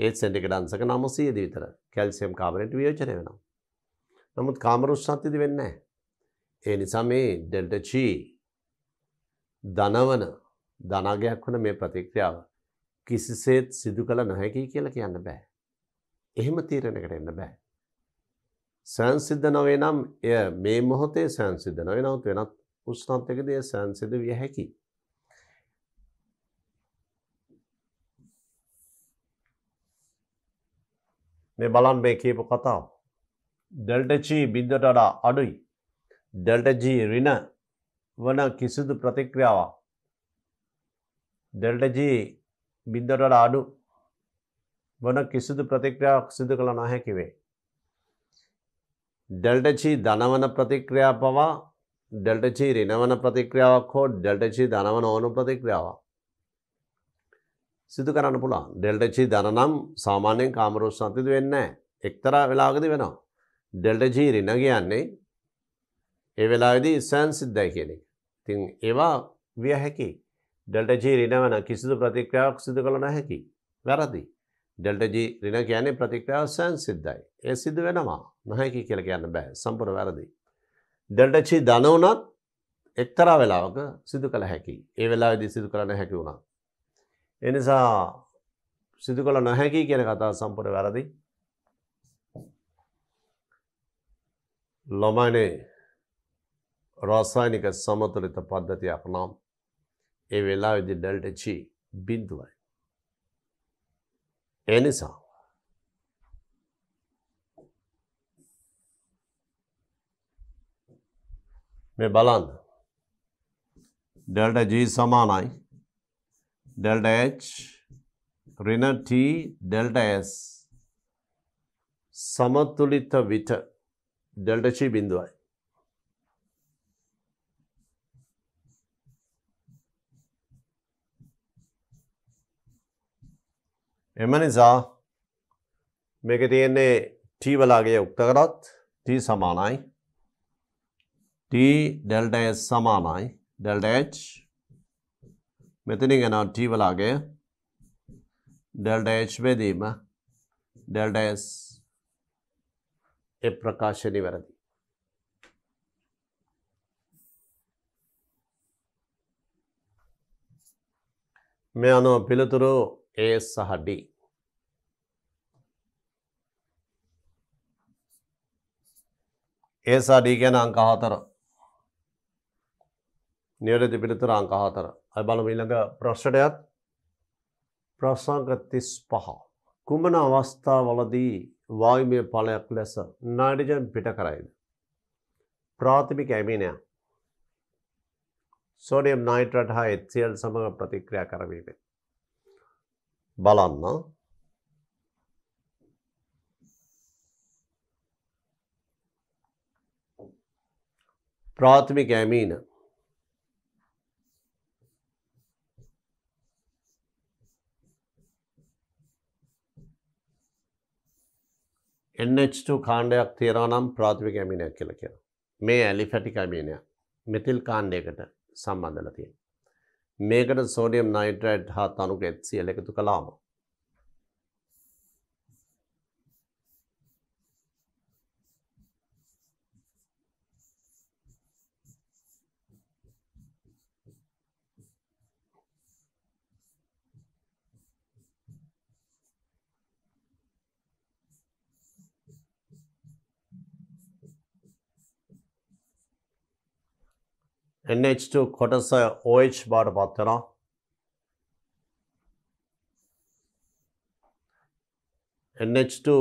A: ඒත් සෙන්ටික ඩන්සක නමසීද විතර කැල්සියම් කාබරට වියෝජනය වෙනවා. නමුත් කාමරුෂ්සත්තිදි වෙන්න. ඒ නිසා මේ ඩෙල්ටචී දනවන දනාගයක් වන මේ ප්‍රතික්‍රියාව කිසිසේත් සිදු කළ නොහැකි කියලා කියන්න බෑ. එහෙම තීරණකට එන්න බෑ. සංසිද්ධ නොවේ නම් එය මේ මොහොතේ සංසිද්ධ නොවේ නවත් වෙනත් උෂ්ණත්යකද එය සංසිද්ධ විය හැකි. මේ බලන් මේ කියපු කතාව. ඩෙල්ටජී බින්දට අඩා අඩුයි. ඩෙල්ටජී රින වන කිසිදු ප්‍රතික්‍රියාවක්. ඩෙල්ටජී බින්දට අඩු වන කිසිදු ප්‍රතික්‍රියාවක් සිදු කළ නොහැකිවේ. ඩෙල්ටජී දනවන ප්‍රතික්‍රියා පවා ඩෙල්ටජී රිනවන ප්‍රතික්‍රියාවක් හෝ ඩෙල්ටජී දනවන ඕනු ප්‍රතික්‍රියාවක්. සිදු කරන්න පුළුවන් ඩෙල්ටචී දනනම් සාමාන්‍යයෙන් කාමරෝස් සන්තිද වෙන්න එක්තරා වෙලාගද වෙනවා. ඩෙල්ටජී රින කියන්නේ ඒ වෙලාවිදි ඉස්සෑන් සිද්ධයි කියන එක. තින් ඒවා විය හැකි ඩෙල්ටජී රිනවන කිසිදු ප්‍රතික්‍රාවක් සිදු කළ නොහැකි. වැරදි. ඩෙල්ටජී රින කියන්නේ ප්‍රතික්‍රාව සෑන් සිද්ධයි. ඒ සිද්ධ වෙනවා නොහැකි කියල කියන්න බෑ සම්පර වැරදි. ඩෙල්ටචී දනවනත් එක්තරා වෙලාවක සිදු කළ හැකි. ඒ වෙලා විදි සිදු කරන හැකි වුණා. එනිසා සිදු කළ නොහැකි කියන කතා සම්පුර වැරදි. ලොමනේ රාසායනික සමතුලිත පද්ධතියක් නම් ඒ වෙලා විදි ඩල්ටචි බින්දුවයි. එනිසා මේ බලන්න ඩෙල්ට ජී සමානයි delta H ඍණ T delta S සමතුලිත විට delta G බිඳුවයි. එම නිසා මේක තියෙන්නේ T වලාගේ උක්ත කරොත් T සමානයි T delta S සමානයි delta H මෙතනින් එනවා t වලාගේ ඩෙල්ටා h බෙදීම ඩෙල්ටා s ඒ ප්‍රකාශනය වැරදි. මේ අනුව පිළිතුරු A සහ D. ඒ සහ D ගැන අංක හතර නිවැරදි පිළිතුර අංක හතර. අය බලමු ඊළඟ ප්‍රශ්නයත් ප්‍රසංග 35. කුමන අවස්ථාවලදී වායුමය ඵලයක් ලෙස නයිට්‍රජන් පිට කරයිද? ප්‍රාථමික ඇමිනය. සෝඩියම් නයිට්‍රේට් හා HCl සමග ප්‍රතික්‍රියා කරවීමෙන් බලන්න ප්‍රාථමික ඇමීන NH2 කාණ්ඩයක් තියෙනවා නම් ප්‍රාථමික ඇමිනයක් කියලා කියනවා. මේ ඇලිෆැටික් ඇමිනය මෙතිල් කාණ්ඩයකට සම්බන්ධලා තියෙනවා. මේකට සෝඩියම් නයිට්‍රේට් හා තනුක HCl එකතු කළාම NH2 kotası OH var battığına. NH2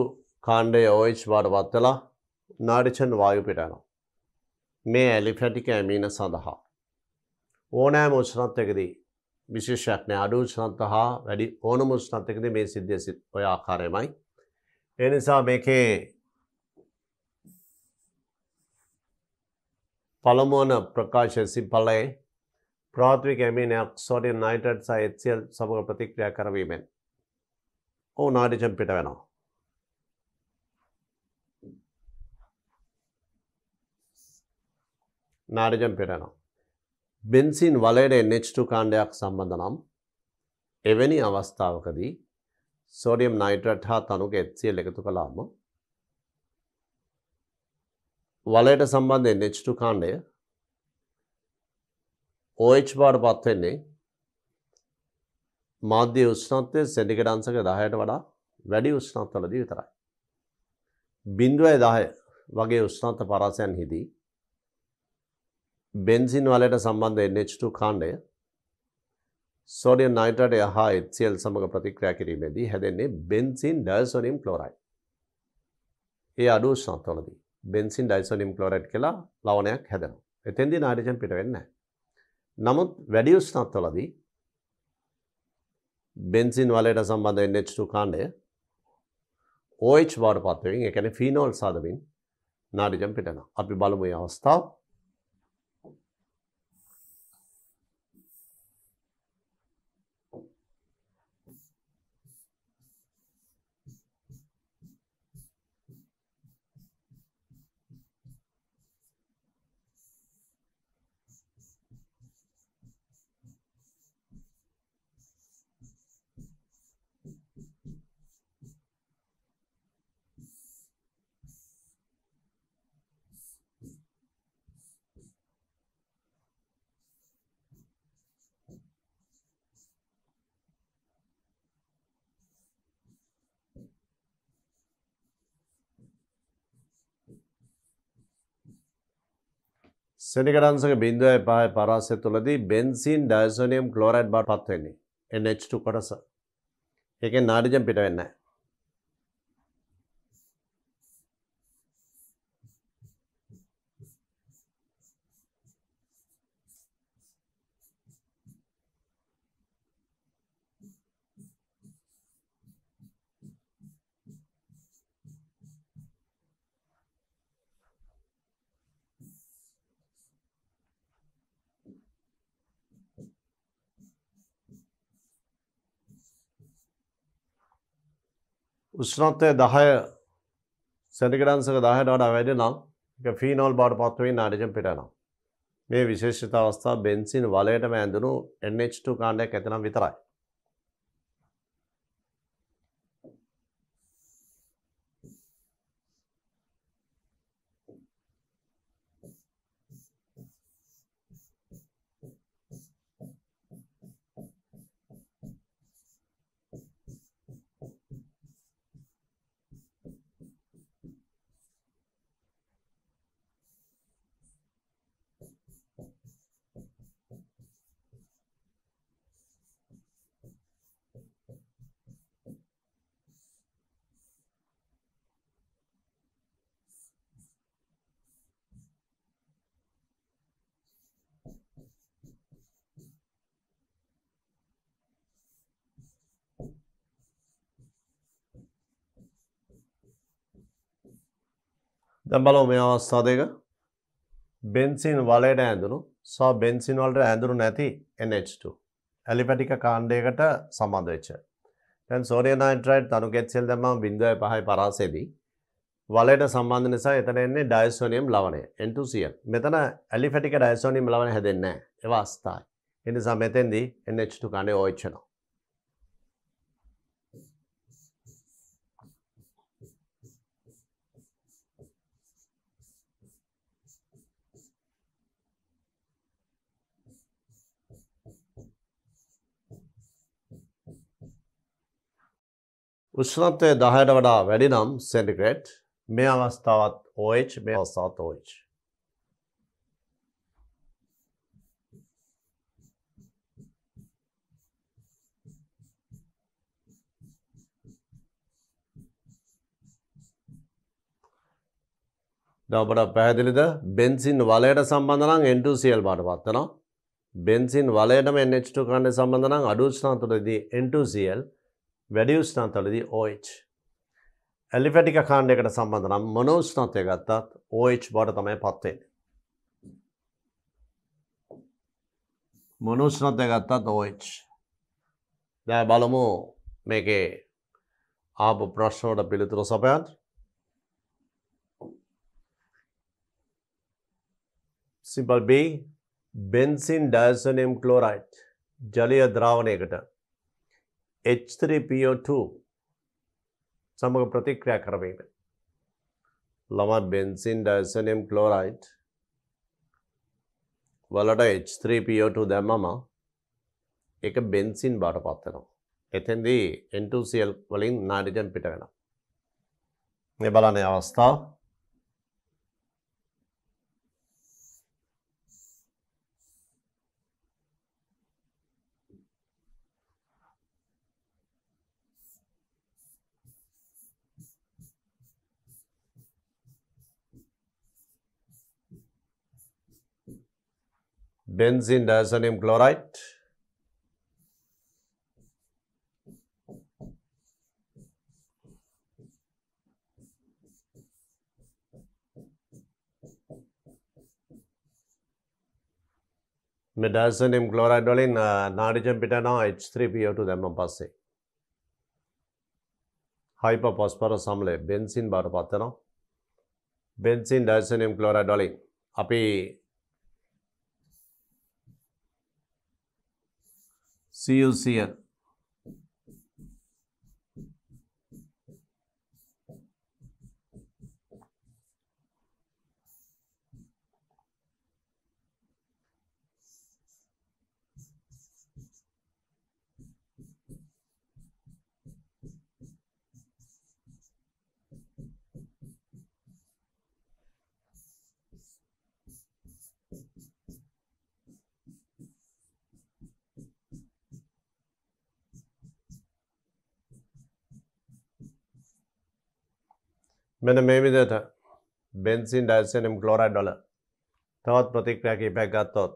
A: කාණ්ඩය OH බාට වත්තලා නාරිචන් වායු පිටනවා. මේ ඇලිෆැටික ඇමීන සඳහා. ඕනෑ මෝෂ්ණත්තකදී විශේෂයක්න අඩුෂනත්ත හා වැඩි ඕන මුෂ්ණත්තකද මේ සිද්ධිය ඔය ආකාරයමයි. එනිසා මේකේ පළමුවන ප්‍රකාශය සිප්පලයි ප්‍රාත්වික ඇමීනයක් සෝඩියම් නයිටඩ් සහ HCl සමග ප්‍රතික්‍රියා කරවීමෙන් ඔවුන් නාඩිජම් පිට වෙනවා. නාඩිජම් පිට වෙනවා. බෙන්සින් වලයට NH2 කාණ්ඩයක් සම්බන්ධ නම් එවැනි අවස්ථාවකදී සෝඩියම් නයිට්‍රට් හා තනුක HCl එකතු කළාම වලයට සම්බන්ධයෙන් H2 කාණ්ඩය OH බවට පත්වෙන්නේ මාධ්‍ය උෂ්ණත්වය සෙන්ටිග්‍රේඩ් අංශක 10ට වඩා වැඩි උෂ්ණත්වවලදී විතරයි. බිඳුවයි 10 වගේ උෂ්ණත්ව පරාසයන්හිදී බෙන්සින් වලයට සම්බන්ධ NH2 කාණ්ඩය සෝඩියම් නයිට්‍රේටය හා HCl සමග ප්‍රතික්‍රියා කිරීමේදී හැදෙන්නේ බෙන්සින් ඩයසෝනියම් ක්ලෝරයිඩ්. ඒ අඩු උෂ්ණත්වවලදී බෙන්සින් ඩයිසෝනියම් ක්ලොරයිඩ් කියලා ලවණයක් හැදෙනවා. එතෙන්දී නයිට්‍රජන් පිට වෙන්නේ නැහැ. නමුත් වැඩි උෂ්ණත්වවලදී බෙන්සින් වලට සම්බන්ධ වෙන NH2 කාණ්ඩය OH බවට පත් වෙමින්, ඒ කියන්නේ ෆීනෝල් සාදමින් නයිට්‍රජන් පිටනවා. අපි බලමු මේ අවස්ථාව. සෙනගඩන්සක බින්දුවයි පහයි පරාසය තුළදී බෙන්සිීන් ඩයිසෝනියම් කලෝරයිඩ් බාට පත්වවෙන්නේ NH2 කොටස එක නාඩිජම් පිටවෙන්නෑ උෂ්ණත්වය දහය සැටිකඩන්සක දහයට වඩා වැඩි නම් එක ෆීනෝල් බාට පත්වවෙන් අඩජම් පිටනවා. මේ විශේෂිත අවස්ථා බෙන්සින් වලයටම ඇඳුණු NH2 කාණ්ඩයක් ඇතනම් විතරයි. දැන් බලමු මේ අවස්ථා දෙක බෙන්සින් වලයට ඇඳුණු සහ බෙන්සින් වලට ඇඳුණු නැති NH2 ඇලිපැටික කාණ්ඩයකට සම්බන්ධ වෙච්ච. දැන් සෝඩියම් නයිට්‍රේට් තනුකෙත්සෙල් දැම්මම 0.5යි පරාසෙදී වලයට සම්බන්ධ නිසා එතන එන්නේ ඩයිසෝනියම් ලවණය N2Cl. මෙතන ඇලිෆැටික ඩයිසෝනියම් ලවණ හැදෙන්නේ නැහැ. ඒව අස්ථායි. ඒ නිසා මෙතෙන්දී NH2 කණේ OH වෙනවා. උෂ්ණත්වය දහයට වඩා වැඩි නම් සෙන්ඩිග්‍රේට් මේ අවස්ථාවත් OH මේ අවස්ථාවත් OH. දවබට පැහැදිලිද බෙන්සින් වලයට සම්බඳනම් N2Cl බාට පත්වනවා. බෙන්සින් වලයටම NH2 කණ්ඩ සම්බඳනම් අඩුෂ්නාතුරදී N2Cl වැඩියස්නන්තලදී OH. ඇලිෆැටික කාණ්ඩයකට සම්බඳ නම් මනෝස්නතය ගත්තත් OH බවට තමයි පත්වෙන්නේ. මනුස්නතය ගත්තත් OH. දැ බලමු මේකේ ආපු ප්‍රශ්නෝට පිළිතුර සපයන්. Simple B benzene diazonium chloride ජලිය ද්‍රාවණයකට එච් පෝ2 සමඟ ප්‍රතික්‍රියා කරවීම. ළමත් බෙන්සින් ඩයිසනම් කලෝරයිට් වලට H3PO2 දැම්මම එක බෙන්සින් බාට පත්වෙනවා. එතැන්දී එන්ටසිල් වලින් නාඩිජන් පිට වෙන. මේ බලන අවස්ථාව benzene diazonium chloride में क्लोराइड वाली नाइट्रोजन बिटाना H three P O two दम पास हाइपोफॉस्फोरस अम्ल बेंजीन बार पाते बेंजीन क्लोराइड वाली अभी See you soon. මෙන මේ විදට බෙන්සින් ඩයිසනම් කලෝරයිඩොල තවත් ප්‍රතික්‍රයක් ඉපැක් ගත්තොත්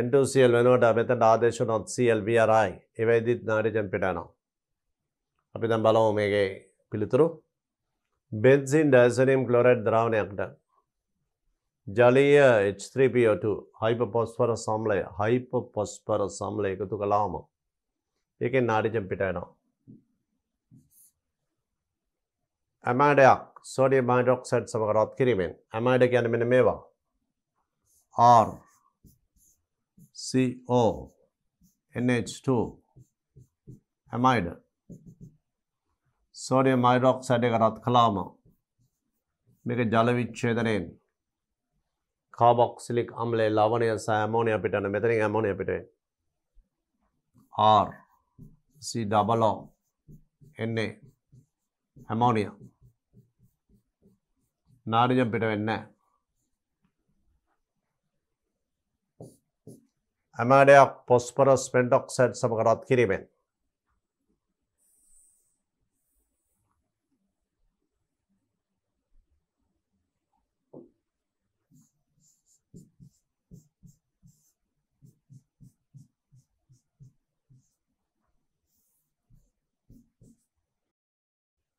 A: එන්ටසිල් වෙනෝට මෙත ආදේශ නොත් සල්වරයි එවයිදිත් නාඩිජන් පිටනවා අපි දැම් බලවෝ මේගේ පිළිතුරු බෙන්සින් ඩයිසනම් කලෝරයිඩ් ද්‍රාවණයක්ට ජලීය H3PO2 හයිප පොස්පර සම්ලය හයිප පොස්පර සම්ලය එකතු කලාම ඒකෙන් නාඩිජම් පිටනවා ඇමෑඩයක් සෝඩිය මයිඩොක්සයිඩ් සමකරොත් කිරීමෙන් ඇමයිඩ ගැන මෙන මේවා R CO NH2 ඇමයිඩ සෝඩිය මයිඩොක්සයිඩ් එක රත් කලාම මේක ජලවිච්ඡේදනයෙන් කාබොක්සිලික් අම්ලේ ලවණය සහ ඇමෝනිය පිටන මෙතනින් ඇමෝනිය පිටේ R C double O NA හැමෝනිය නාඩිජම් පිට වෙන්න ඇමඩයක් පොස්පරස් පෙන්ඩොක් සැට් සමකරත් කිරීමෙන්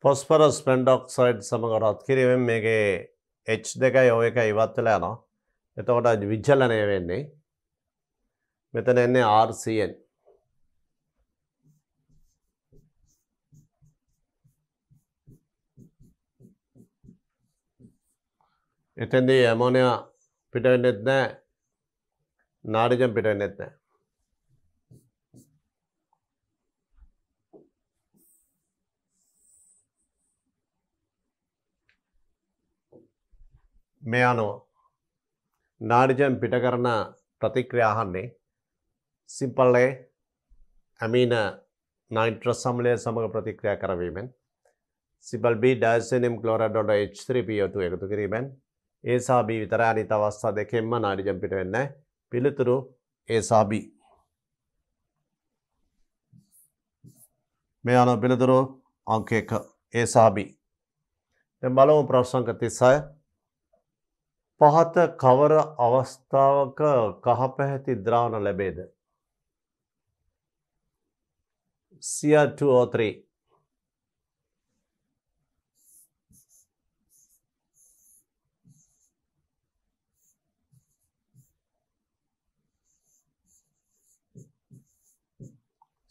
A: පොස්පරස් පෙන්ඩොක්සයිඩ් සමඟ රොත් කිරීමෙන් මේගේ එච් දෙකයි ඔය එක ඉවත්වල යනවා එතකොට විච්චලනය වෙන්නේ මෙතන එන්නේ RCN එතැන්දී ඇමෝනයා පිටවෙන්නෙත් නෑ නාඩිජම් පිටවෙන්නෙත් නෑ මේ අනුව නාඩිජම් පිට කරන ප්‍රතික්‍රියාහන්නේ සිම්පල්ලේ ඇමීන නයිට්‍රස් සම්ලය සමඟ ප්‍රතික්‍රියා කරවීමෙන් සිබල් B ඩයිසනම් කලෝරඩ.H3PO2 එකතු කිරීමෙන් ඒ සහ B විතර අනිත් අවස්ථා දෙකෙන්ම නාඩිජම් පිට වෙන්නේ පිළිතුරු ඒ සහ B මේ අනුව පිළිතුරු අංක 1 ඒ සහ B දැන් බලමු ප්‍රශ්න අංක 36 පහත කවර අවස්ථාවක කහපැහැති ද්‍රාවණ ලැබේද. CR2O3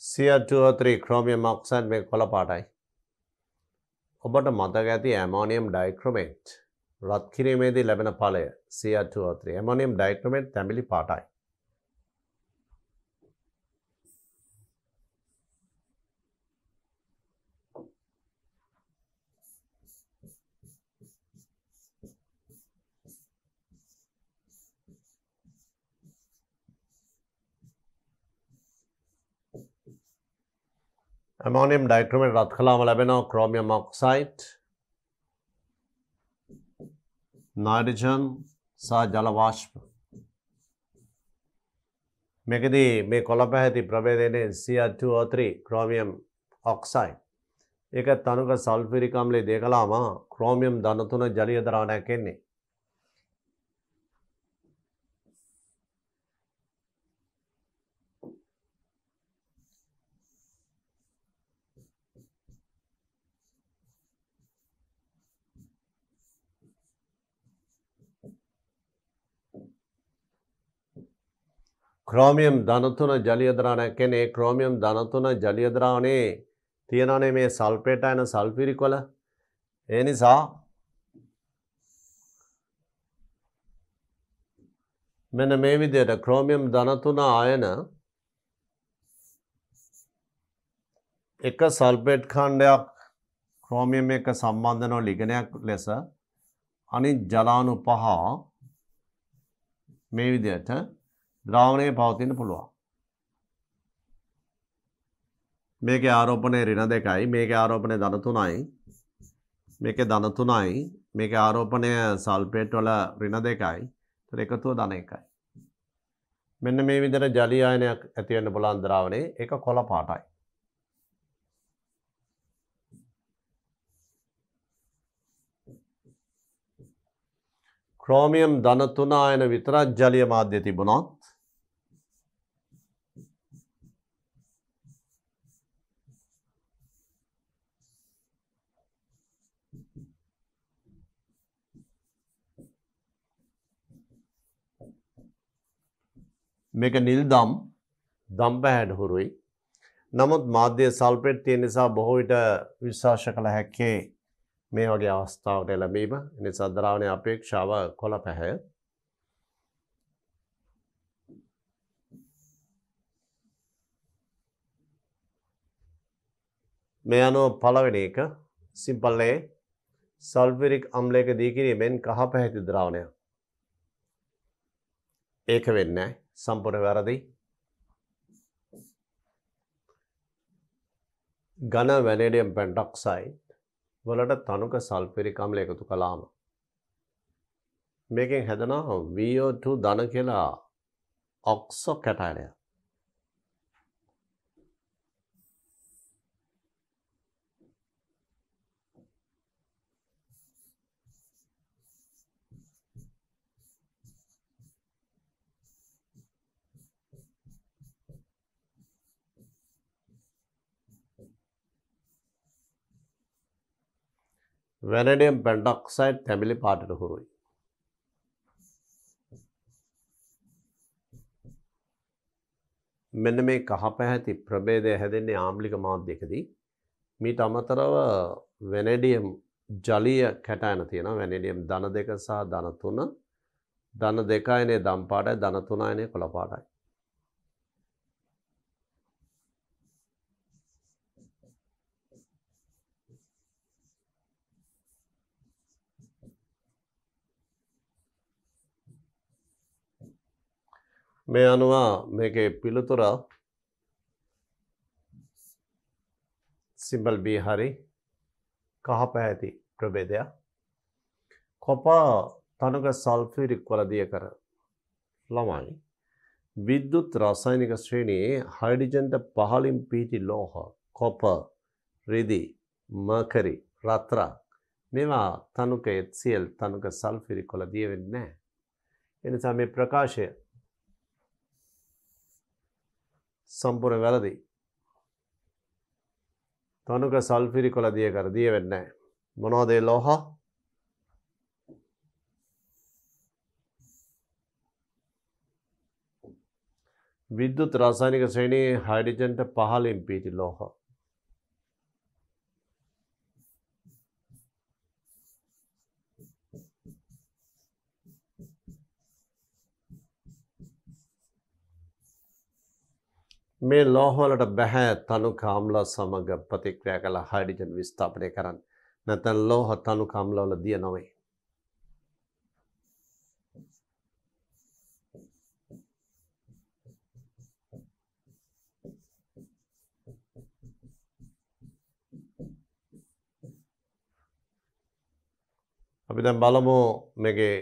A: CR2O3 ක්‍රෝමියම් ඔක්සයිඩ් මේ කොළ පාටයි. ඔබට මතක ඇති ඇමෝනියම් ඩයික්‍රමේට් රත් කිරීමේදී ලැබෙන ඵලය CR2O3 ඇමෝනියම් ඩයික්‍රමේට් තැඹිලි පාටයි. ඇමෝනියම් ඩයික්‍රමේට් රත් කළාම ලැබෙනවා ක්‍රෝමියම් ඔක්සයිඩ් नाइट्रोजन සහ ජලවාශ්ප. මෙකදී මේ කොළඹ ඇති ප්‍රබේදනේ CO2O3 ක්‍රෝමියම් ඔක්සයිඩ්. ඒක තනුක සල්ෆිරික් අම්ලයේ දේකලාම ක්‍රෝමියම් 13 ජලීය ද්‍රවණයක් එන්නේ. ක්‍රෝමියම් ධනතුන ජලියදරාණ කෙනේ ක්‍රෝමියම් ධනතුන ජලියදරාවනේ තියෙනනේ මේ සල්පේට යන සල්පිරිකොල ඒ නිසා මෙන මේ විදියට ක්‍රෝමියම් ධනතුන ආයන එක සල්පේට් කාණ්ඩයක් ක්‍රෝමියම් එක සම්බන්ධනෝ ලිගනයක් ලෙස අනි ජලානු පහා මේ විදියට ද්‍රාවණය පවතින්න පුළුවන්. මේක ආරෝපණය රින දෙකයි මේක ආරෝපණය ධනතුනයි මේක ධනතුනයි මේක ආරෝපණය සල්පේට් වල රින දෙකයි ඒතර එකතුව ධන එකයි මෙන්න මේ විදිහට ජලීය ආයනයක් ඇති වෙන්න පුළුවන් ද්‍රාවණේ ඒක කොළ පාටයි ක්‍රෝමියම් ධනතුන ආයන විතරක් ජලීය මාධ්‍ය තිබුණොත් මේක නිල්දම් දම්පැහැඩ හුරුයි. නමුත් මාධ්‍ය සල්පෙට් තියෙන නිසා බොහෝ විට විශ්වාස කළ හැක්කේ මේ වගේ අවස්ථාවට එළඹීම නිසා ද්‍රාවණය අපේක්ෂාව කොළ පැහැ. මේ අනුව පළවෙනි එක සිම්පල්ලේ සල්ෆිරික් අම්ලයක දී කිරීමෙන් කහ පැහැති ද්‍රාවණයක්. ඒක වෙන්නේ සම්පූර්ණ වැරදි. ඝන වැනේඩියම් පෙන්ඩොක්සයිඩ් වලට තනුක සල්ෆරික් අම්ල එකතු කළාම මේකෙන් හැදෙනවා VO2 ධන කියලා ඔක්සෝ කැටයනයක්. වැනඩියම් පැන්ඩක්සයිට් තැමිලි පාටට හුරුයි. මෙන්න මේ කහ පැහැති ප්‍රබේදය හැදෙන්නේ ආම්ලික මාධ්‍යකදී මීට අමතරව වෙනඩියම් ජලිය කැටයන තියෙන වැනිඩියම් දන දෙක සහ දනතුන දන දෙකයිනේ දම්පාටයි දනතුනායනය කොළපාටයි. මේ අනුව මේකේ පිළිතුර සිම්බල් B හරි කහ පැහැති ප්‍රභේදයක්. කොපා තනුක සල්ෆිරික් වලදිය කර ළමයි විද්‍යුත් රසායනික ශ්‍රේණයේ හයිඩිජන්ට පහලින් පිහිටි ලෝහ කොප රිදි මකරි රත්රා මෙවා තනුක එත්සිල් තනුක සල්ෆිරි කොළ දියවෙන්නේ එනිසා මේ ප්‍රකාශය සම්පූර්ණ වැරදි. තනුක සල්ෆිරි කොළ දිය කර දිය වෙන්නේ මොනෝදේ ලෝහ විද්‍යුත් රාසායනික ශ්‍රේණී හයිඩජන්ට පහලින් පිටි ලෝහ මේ ලෝහවලට බැහැ තනු කාම්ලා සමග ප්‍රතික්‍රියා කළ හයිඩජන් විස්ථාපනය කරන්න නැතැන් ලෝහ තනු කාම්ලවල දිය නොවේ. අපි දැන් බලමු මේකේ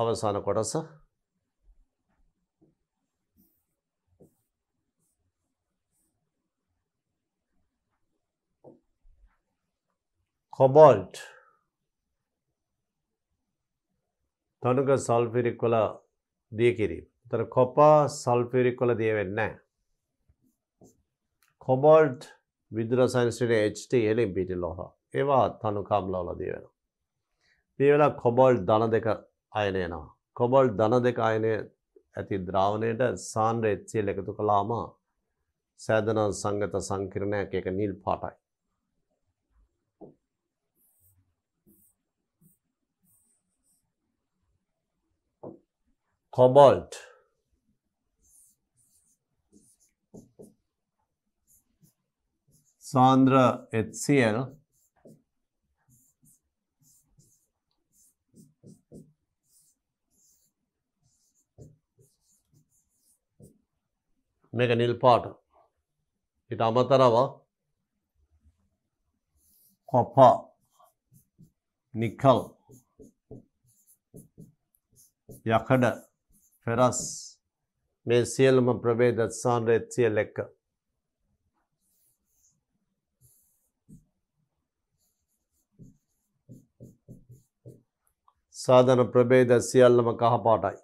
A: අවසාන කොටස cobalt තනුක සල්ෆිරික් කොල දිය කිරීම. තර කොපා සල්ෆිරික් කොල දිය වෙන්න. කොබොල්ට් විදුරසයින්ස්ට HT එලින් පිටි ලොහ ඒවා තනු කම්ලවල දිය වෙන. දීවෙලා කොබොල්් දන දෙක අයනයනවා. කොබොල්් දන දෙක අයනය ඇති ද්‍රාවණයට සාන්ඩ එච්චියල් එකතු කලාම සෑදනන් සංගත සංකිරණයක් එක නිල් පාටයි. cobalt Sandra HCl මේක නිල් පාට ඊට අමතරව කොපා නිකල් යකඩ ෆෙරස් මේ සියලුම ප්‍රභේද සංරේත් සියල එක සාධන ප්‍රභේද සියල්ලම කහපාටයි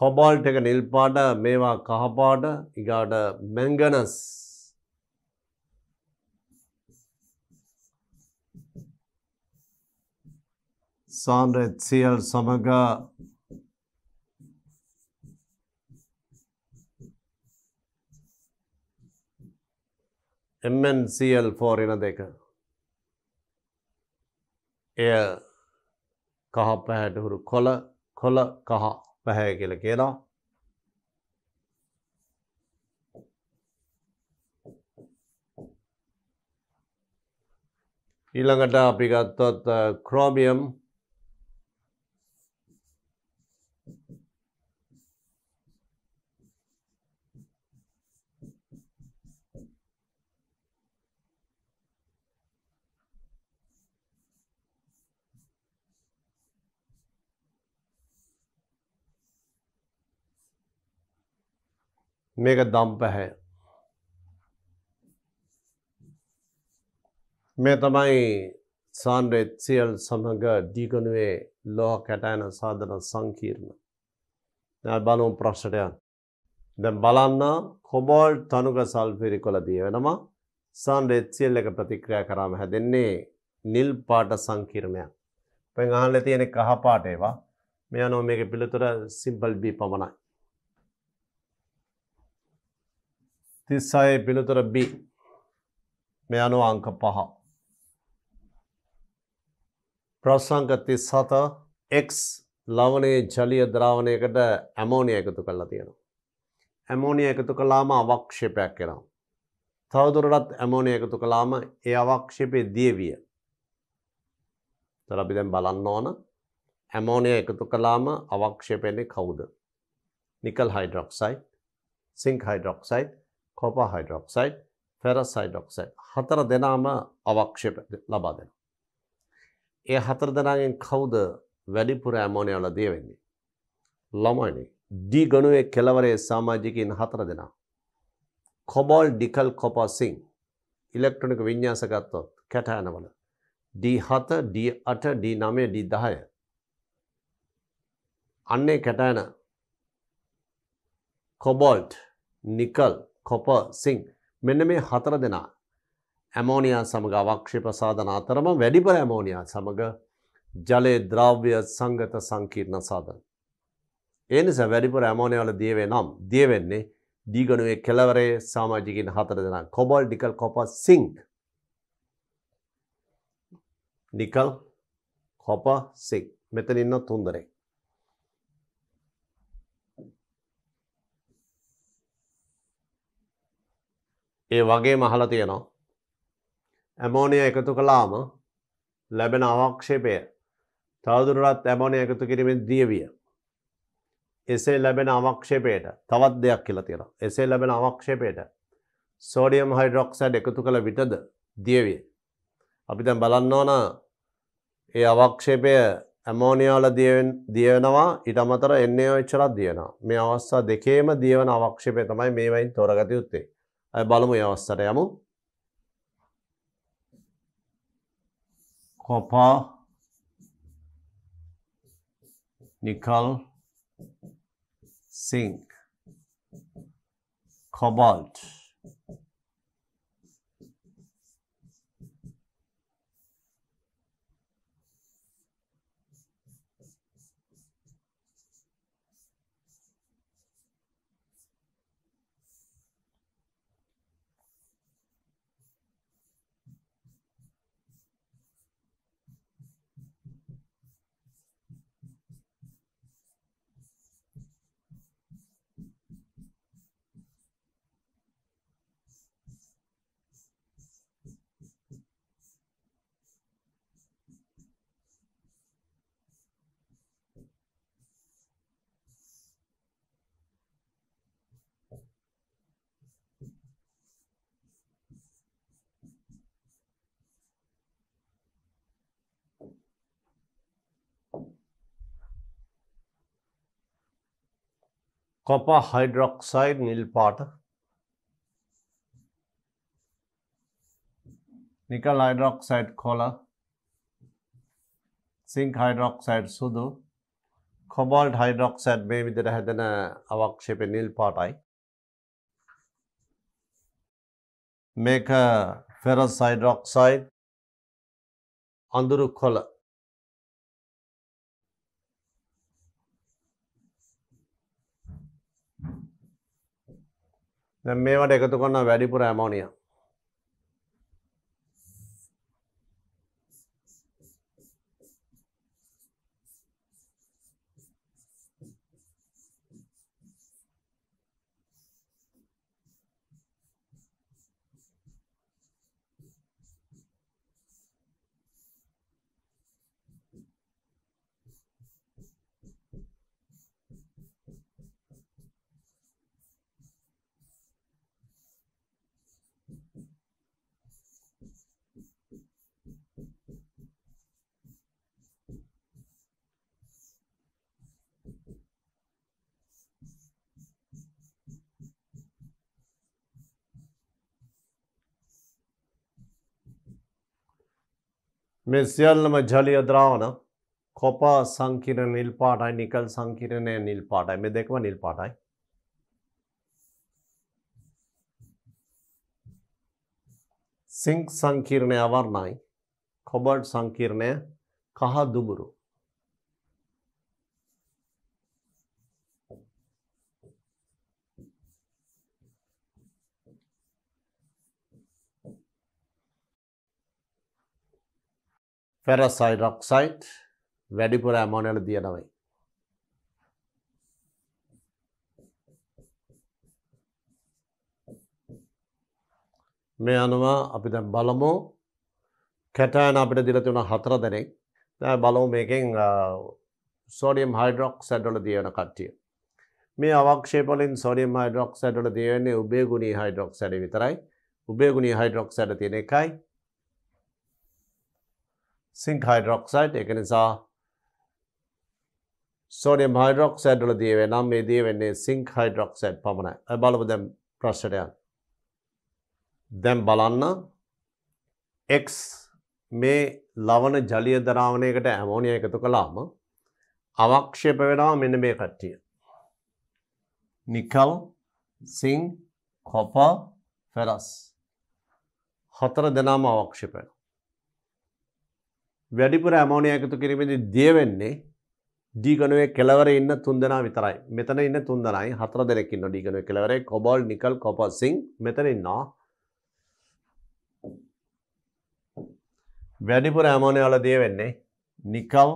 A: කොබෝල්ට් එක නිල්පාට මේවා කහපාට ඉගාට මැංගනස් සාන්රෙත් සියල් සමඟ එමන්සිල් ෆෝරින දෙක එය කහ පැහැටහුරු කොල කොල කහා පැහැ කියල කියනවා ඊළඟට අපි ගත්තොත් ක්‍රෝමියම් මේක දම්ප හැ. මේ තමයි සාන්ඩ්‍රෙත් සියල් සමඟ දීගනුවේ ලෝහ කැටයන සාධන සංකීර්ණ. දැන් බලමු ප්‍රශ්නයන්. දැන් බලන්න කොබෝල්ට් තනුක සල්ෆිරි කොළ දිය වෙනවා. සාන්ඩ්‍රෙත් සියල් එක ප්‍රතික්‍රියා කරාම හැදෙන්නේ නිල් පාට සංකීර්ණයක්. පෙන් අහන්න තියෙන කහ පාට ඒවා. මේ අනුව මේක පිළිතුර සිම්පල් B පමණයි. තිස්සයේ පිළිතුර B මේ අනුව අංක පහ. ප්‍රශ්නංක 37 X ලවණයේ ජලීය ද්‍රාවණයකට ඇමෝනියා එකතු කරලා තියෙනවා. ඇමෝනියා එකතු කළාම අවක්ෂේපයක් එනවා. තවදුරටත් ඇමෝනියා එකතු කළාම ඒ අවක්ෂේපයේ දියවිය. තර අපි දැන් බලන්න ඕන ඇමෝනියා එකතු කළාම අවක්ෂේප වෙන්නේ කවුද? Nickel hydroxide, zinc hydroxide, copper hydroxide ferrous hydroxide හතර දෙනාම අවක්ෂප ලබා දෙෙන. ඒ හතර දෙනාගෙන් කවුද වැඩිපුර ඇමෝනයවල දියවෙන්නේ. ළමයිනි ඩී ගනුවේ කෙලවරේ සාමාජිකින් හතර දෙනා. කොබොල් ඩිකල් කොපා සිං ඉලෙක්ට්‍රොනික විඤ්ඥාසකත්තොත් කැටෑනවල ඩී හත ඩී අට ඩී නමේ ඩී දහය අන්නේ කැටෑන කොබොල්ට් නිකල් කොප සිං මෙන්න මේ හතර දෙනා ඇමෝනියා සමඟ අවක්ෂි ප්‍රසාධන අතරම වැඩිපර ඇමෝනියා සමඟ ජලේ ද්‍රව්‍ය සංගත සංකීර්ණ සාධන. ඒනිස වැඩිපුර ඇමෝනයාල දියවේ නම් දියවෙන්නේ දීගනුවේ කෙලවරේ සාමාජිකින් හතර දෙෙන කොබල් ඩිකල් copper zinc nickel copper zinc මෙතනින්න තුන්දරෙක්. ඒ වගේ මහල තියෙනවා. ඇමෝනිය එකතු කලාම ලැබෙන අවක්ෂේපය තවදුරටත් ඇමෝනිය එකතු කිරීමෙන් දියවිය. එසේ ලැබෙන අවක්ෂේපයට තවත් දෙයක් කියලා තියෙනවා. එසේ ලැබෙන අවක්ෂේපයට සෝඩියම් හයිඩ්‍රොක්සයිඩ් එකතු කළ විටද දියවිය. අපි දැන් බලන්න ඕන ඒ අවක්ෂේපය ඇමෝනියාල දියවෙනවා ඉට අමතර එන්නේ ඔච්චරත් දියනවා මේ අවස්සා දෙකේම දියවන අවක්ෂපය තමයි මේවයින් තොරගත යුත්තේ A je balo mu javostada jamu? Kopa Nikal Sink Kobalt copper hydroxide නිල් පාට නිකල් හයිඩරොක්සයිඩ් කොල සිංක් හයිඩරොක්සයිඩ් සුදු කොබල්් හයිඩරොක්සයිඩ් මේ විදිර හැදෙන අවක්ෂප නිල් පාටයි මේක ෆෙරස් හයිඩරොක්සයිඩ් අඳුරු කොල දැන් මේවට එකතු කරනවා වැඩිපුර ඇමෝනියා. මේ සියල්ලම ජලීය ද්‍රාවණ කොපා සංකීර්ණ නිල් පාටයි නිකල් සංකීර්ණය නිල් පාටයි මේ දෙකම නිල් පාටයි සිංක් සංකීර්ණය අවර්ණයි කොබඩ් සංකීර්ණය කහ දුබුරු ෆෙරසයි රොක්සයිට් වැඩිපුර ඇමෝනල තියනවයි. මේ අනුව අපි දැ බලමු කැටෑන අපිට දිලතිවුණ හතර දෙනෙක් තැ බලවු මේකෙන් සෝඩියම් හයිඩරොක් සැඩල දියන කට්ටිය. මේ අවක්ෂේපලින් සොඩියම් හයිඩරොක් සැඩල දියන්නේ උබේ ගුණී හයිඩරොක් සැඩ විතරයි උබේ ගුණී හයිඩරොක් සැඩ තියෙන එකයි සිංක් හයිඩරොක්සයිඩ් එක නිසා සෝඩියම් හයිඩරොක්සයිඩ් වල දිය වෙනවා මේ දිය වෙන්නේ සිංක් හයිඩරොක්සයිඩ් පමණයි. බලමු දැන් ප්‍රශ්නට යන්න. දැන් බලන්න x මේ ලවණ ජලීය ද්‍රාවණයකට ඇමෝනියා එකතු කළාම අවක්ෂේප වෙනවා මෙන්න මේ කට්ටිය. Nickel, zinc, copper, ferrous. හතර දෙනාම අවක්ෂේප වෙනවා. වැඩිපුර ඇමෝනය එකතු කිරීමේදී දියවෙන්නේ ඩීගනුවේ කෙලවර ඉන්න තුන්දනා විතරයි මෙතන ඉන්න තුන්දනයි හතර දෙනෙක්කින්න ඩීගනුව කෙලවරේ කොබොල් නිකල් කොපසිං මෙතන ඉන්නවා වැඩිපුර ඇමෝනය වල දිය වෙන්නේ නිකල්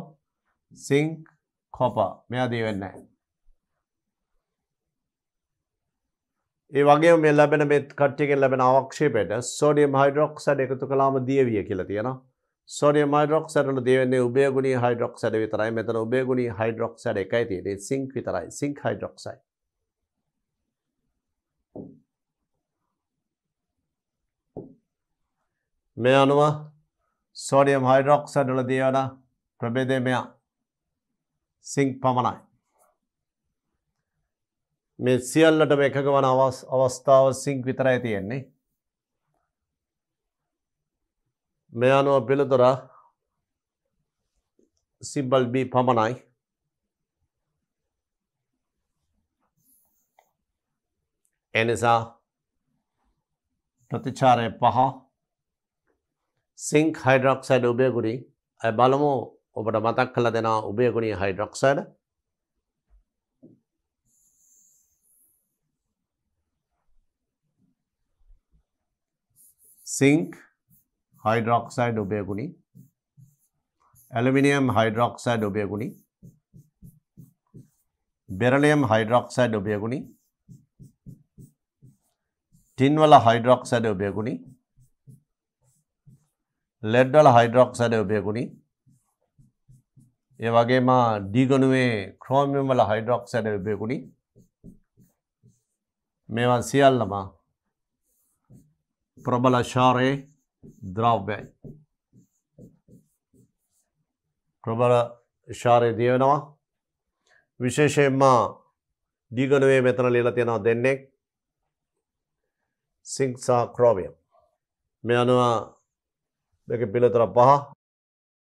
A: සිංක් කොප මෙයා දී වෙන්න ඒ වගේ මේ ලැබෙන මෙත් කට්ටියකෙන් ලැබෙන අවක්ෂේපයට සෝඩියම් හයිඩ්‍රොක්සයිඩ් එකතු කළාම දියවිය කියලා තියෙනවා සොඩියම් හයිඩ්‍රොක්සයිඩ් වල දෙවෙන්නේ උභයගුණී හයිඩ්‍රොක්සයිඩ් විතරයි. මෙතන උභයගුණී හයිඩ්‍රොක්සයිඩ් එකයි තියෙන්නේ. සින්ක් විතරයි. Zinc hydroxide. මේ අනුව සෝඩියම් හයිඩ්‍රොක්සයිඩ් වල දියවන ප්‍රභේදය මෙයා. සිංක් පමණයි. මේ සියල්ලටම එකග වන අවස්ථාව සිංක් විතරයි තියෙන්නේ. මේ අනුව පෙළතොර සිම්බල් B පමණයි එනිසා ප්‍රතිචාරය පහ සිංක් හයිඩරොක්සයිඩ් උබයගුණි ඇ බලමු ඔබට මතක් කළ දෙනා උබයගුණී hydroxide zinc hydroxide obeyaguni aluminium hydroxide obeyaguni beryllium hydroxide obeyaguni tin වල හයිඩ්‍රොක්සයිඩ් ඔබයගුණි ලෙඩ් වල හයිඩ්‍රොක්සයිඩ් ඔබයගුණි ඒ වගේම ඩී ගණුවේ ක්‍රෝමියම් වල හයිඩ්‍රොක්සයිඩ් ඔබයගුණි මේවා සියල්ලම ප්‍රබල ශාරයේ ද්‍රව්‍යයි. ප්‍රබල ඉශාරය දිය වෙනවා විශේෂයෙන්ම දීගනුවේ මෙතන ලියලා තියෙනවා දෙන්නෙක් සිංක් සහ ක්‍රෝමියම් මේ අනුව දෙක පිළිතුර පහ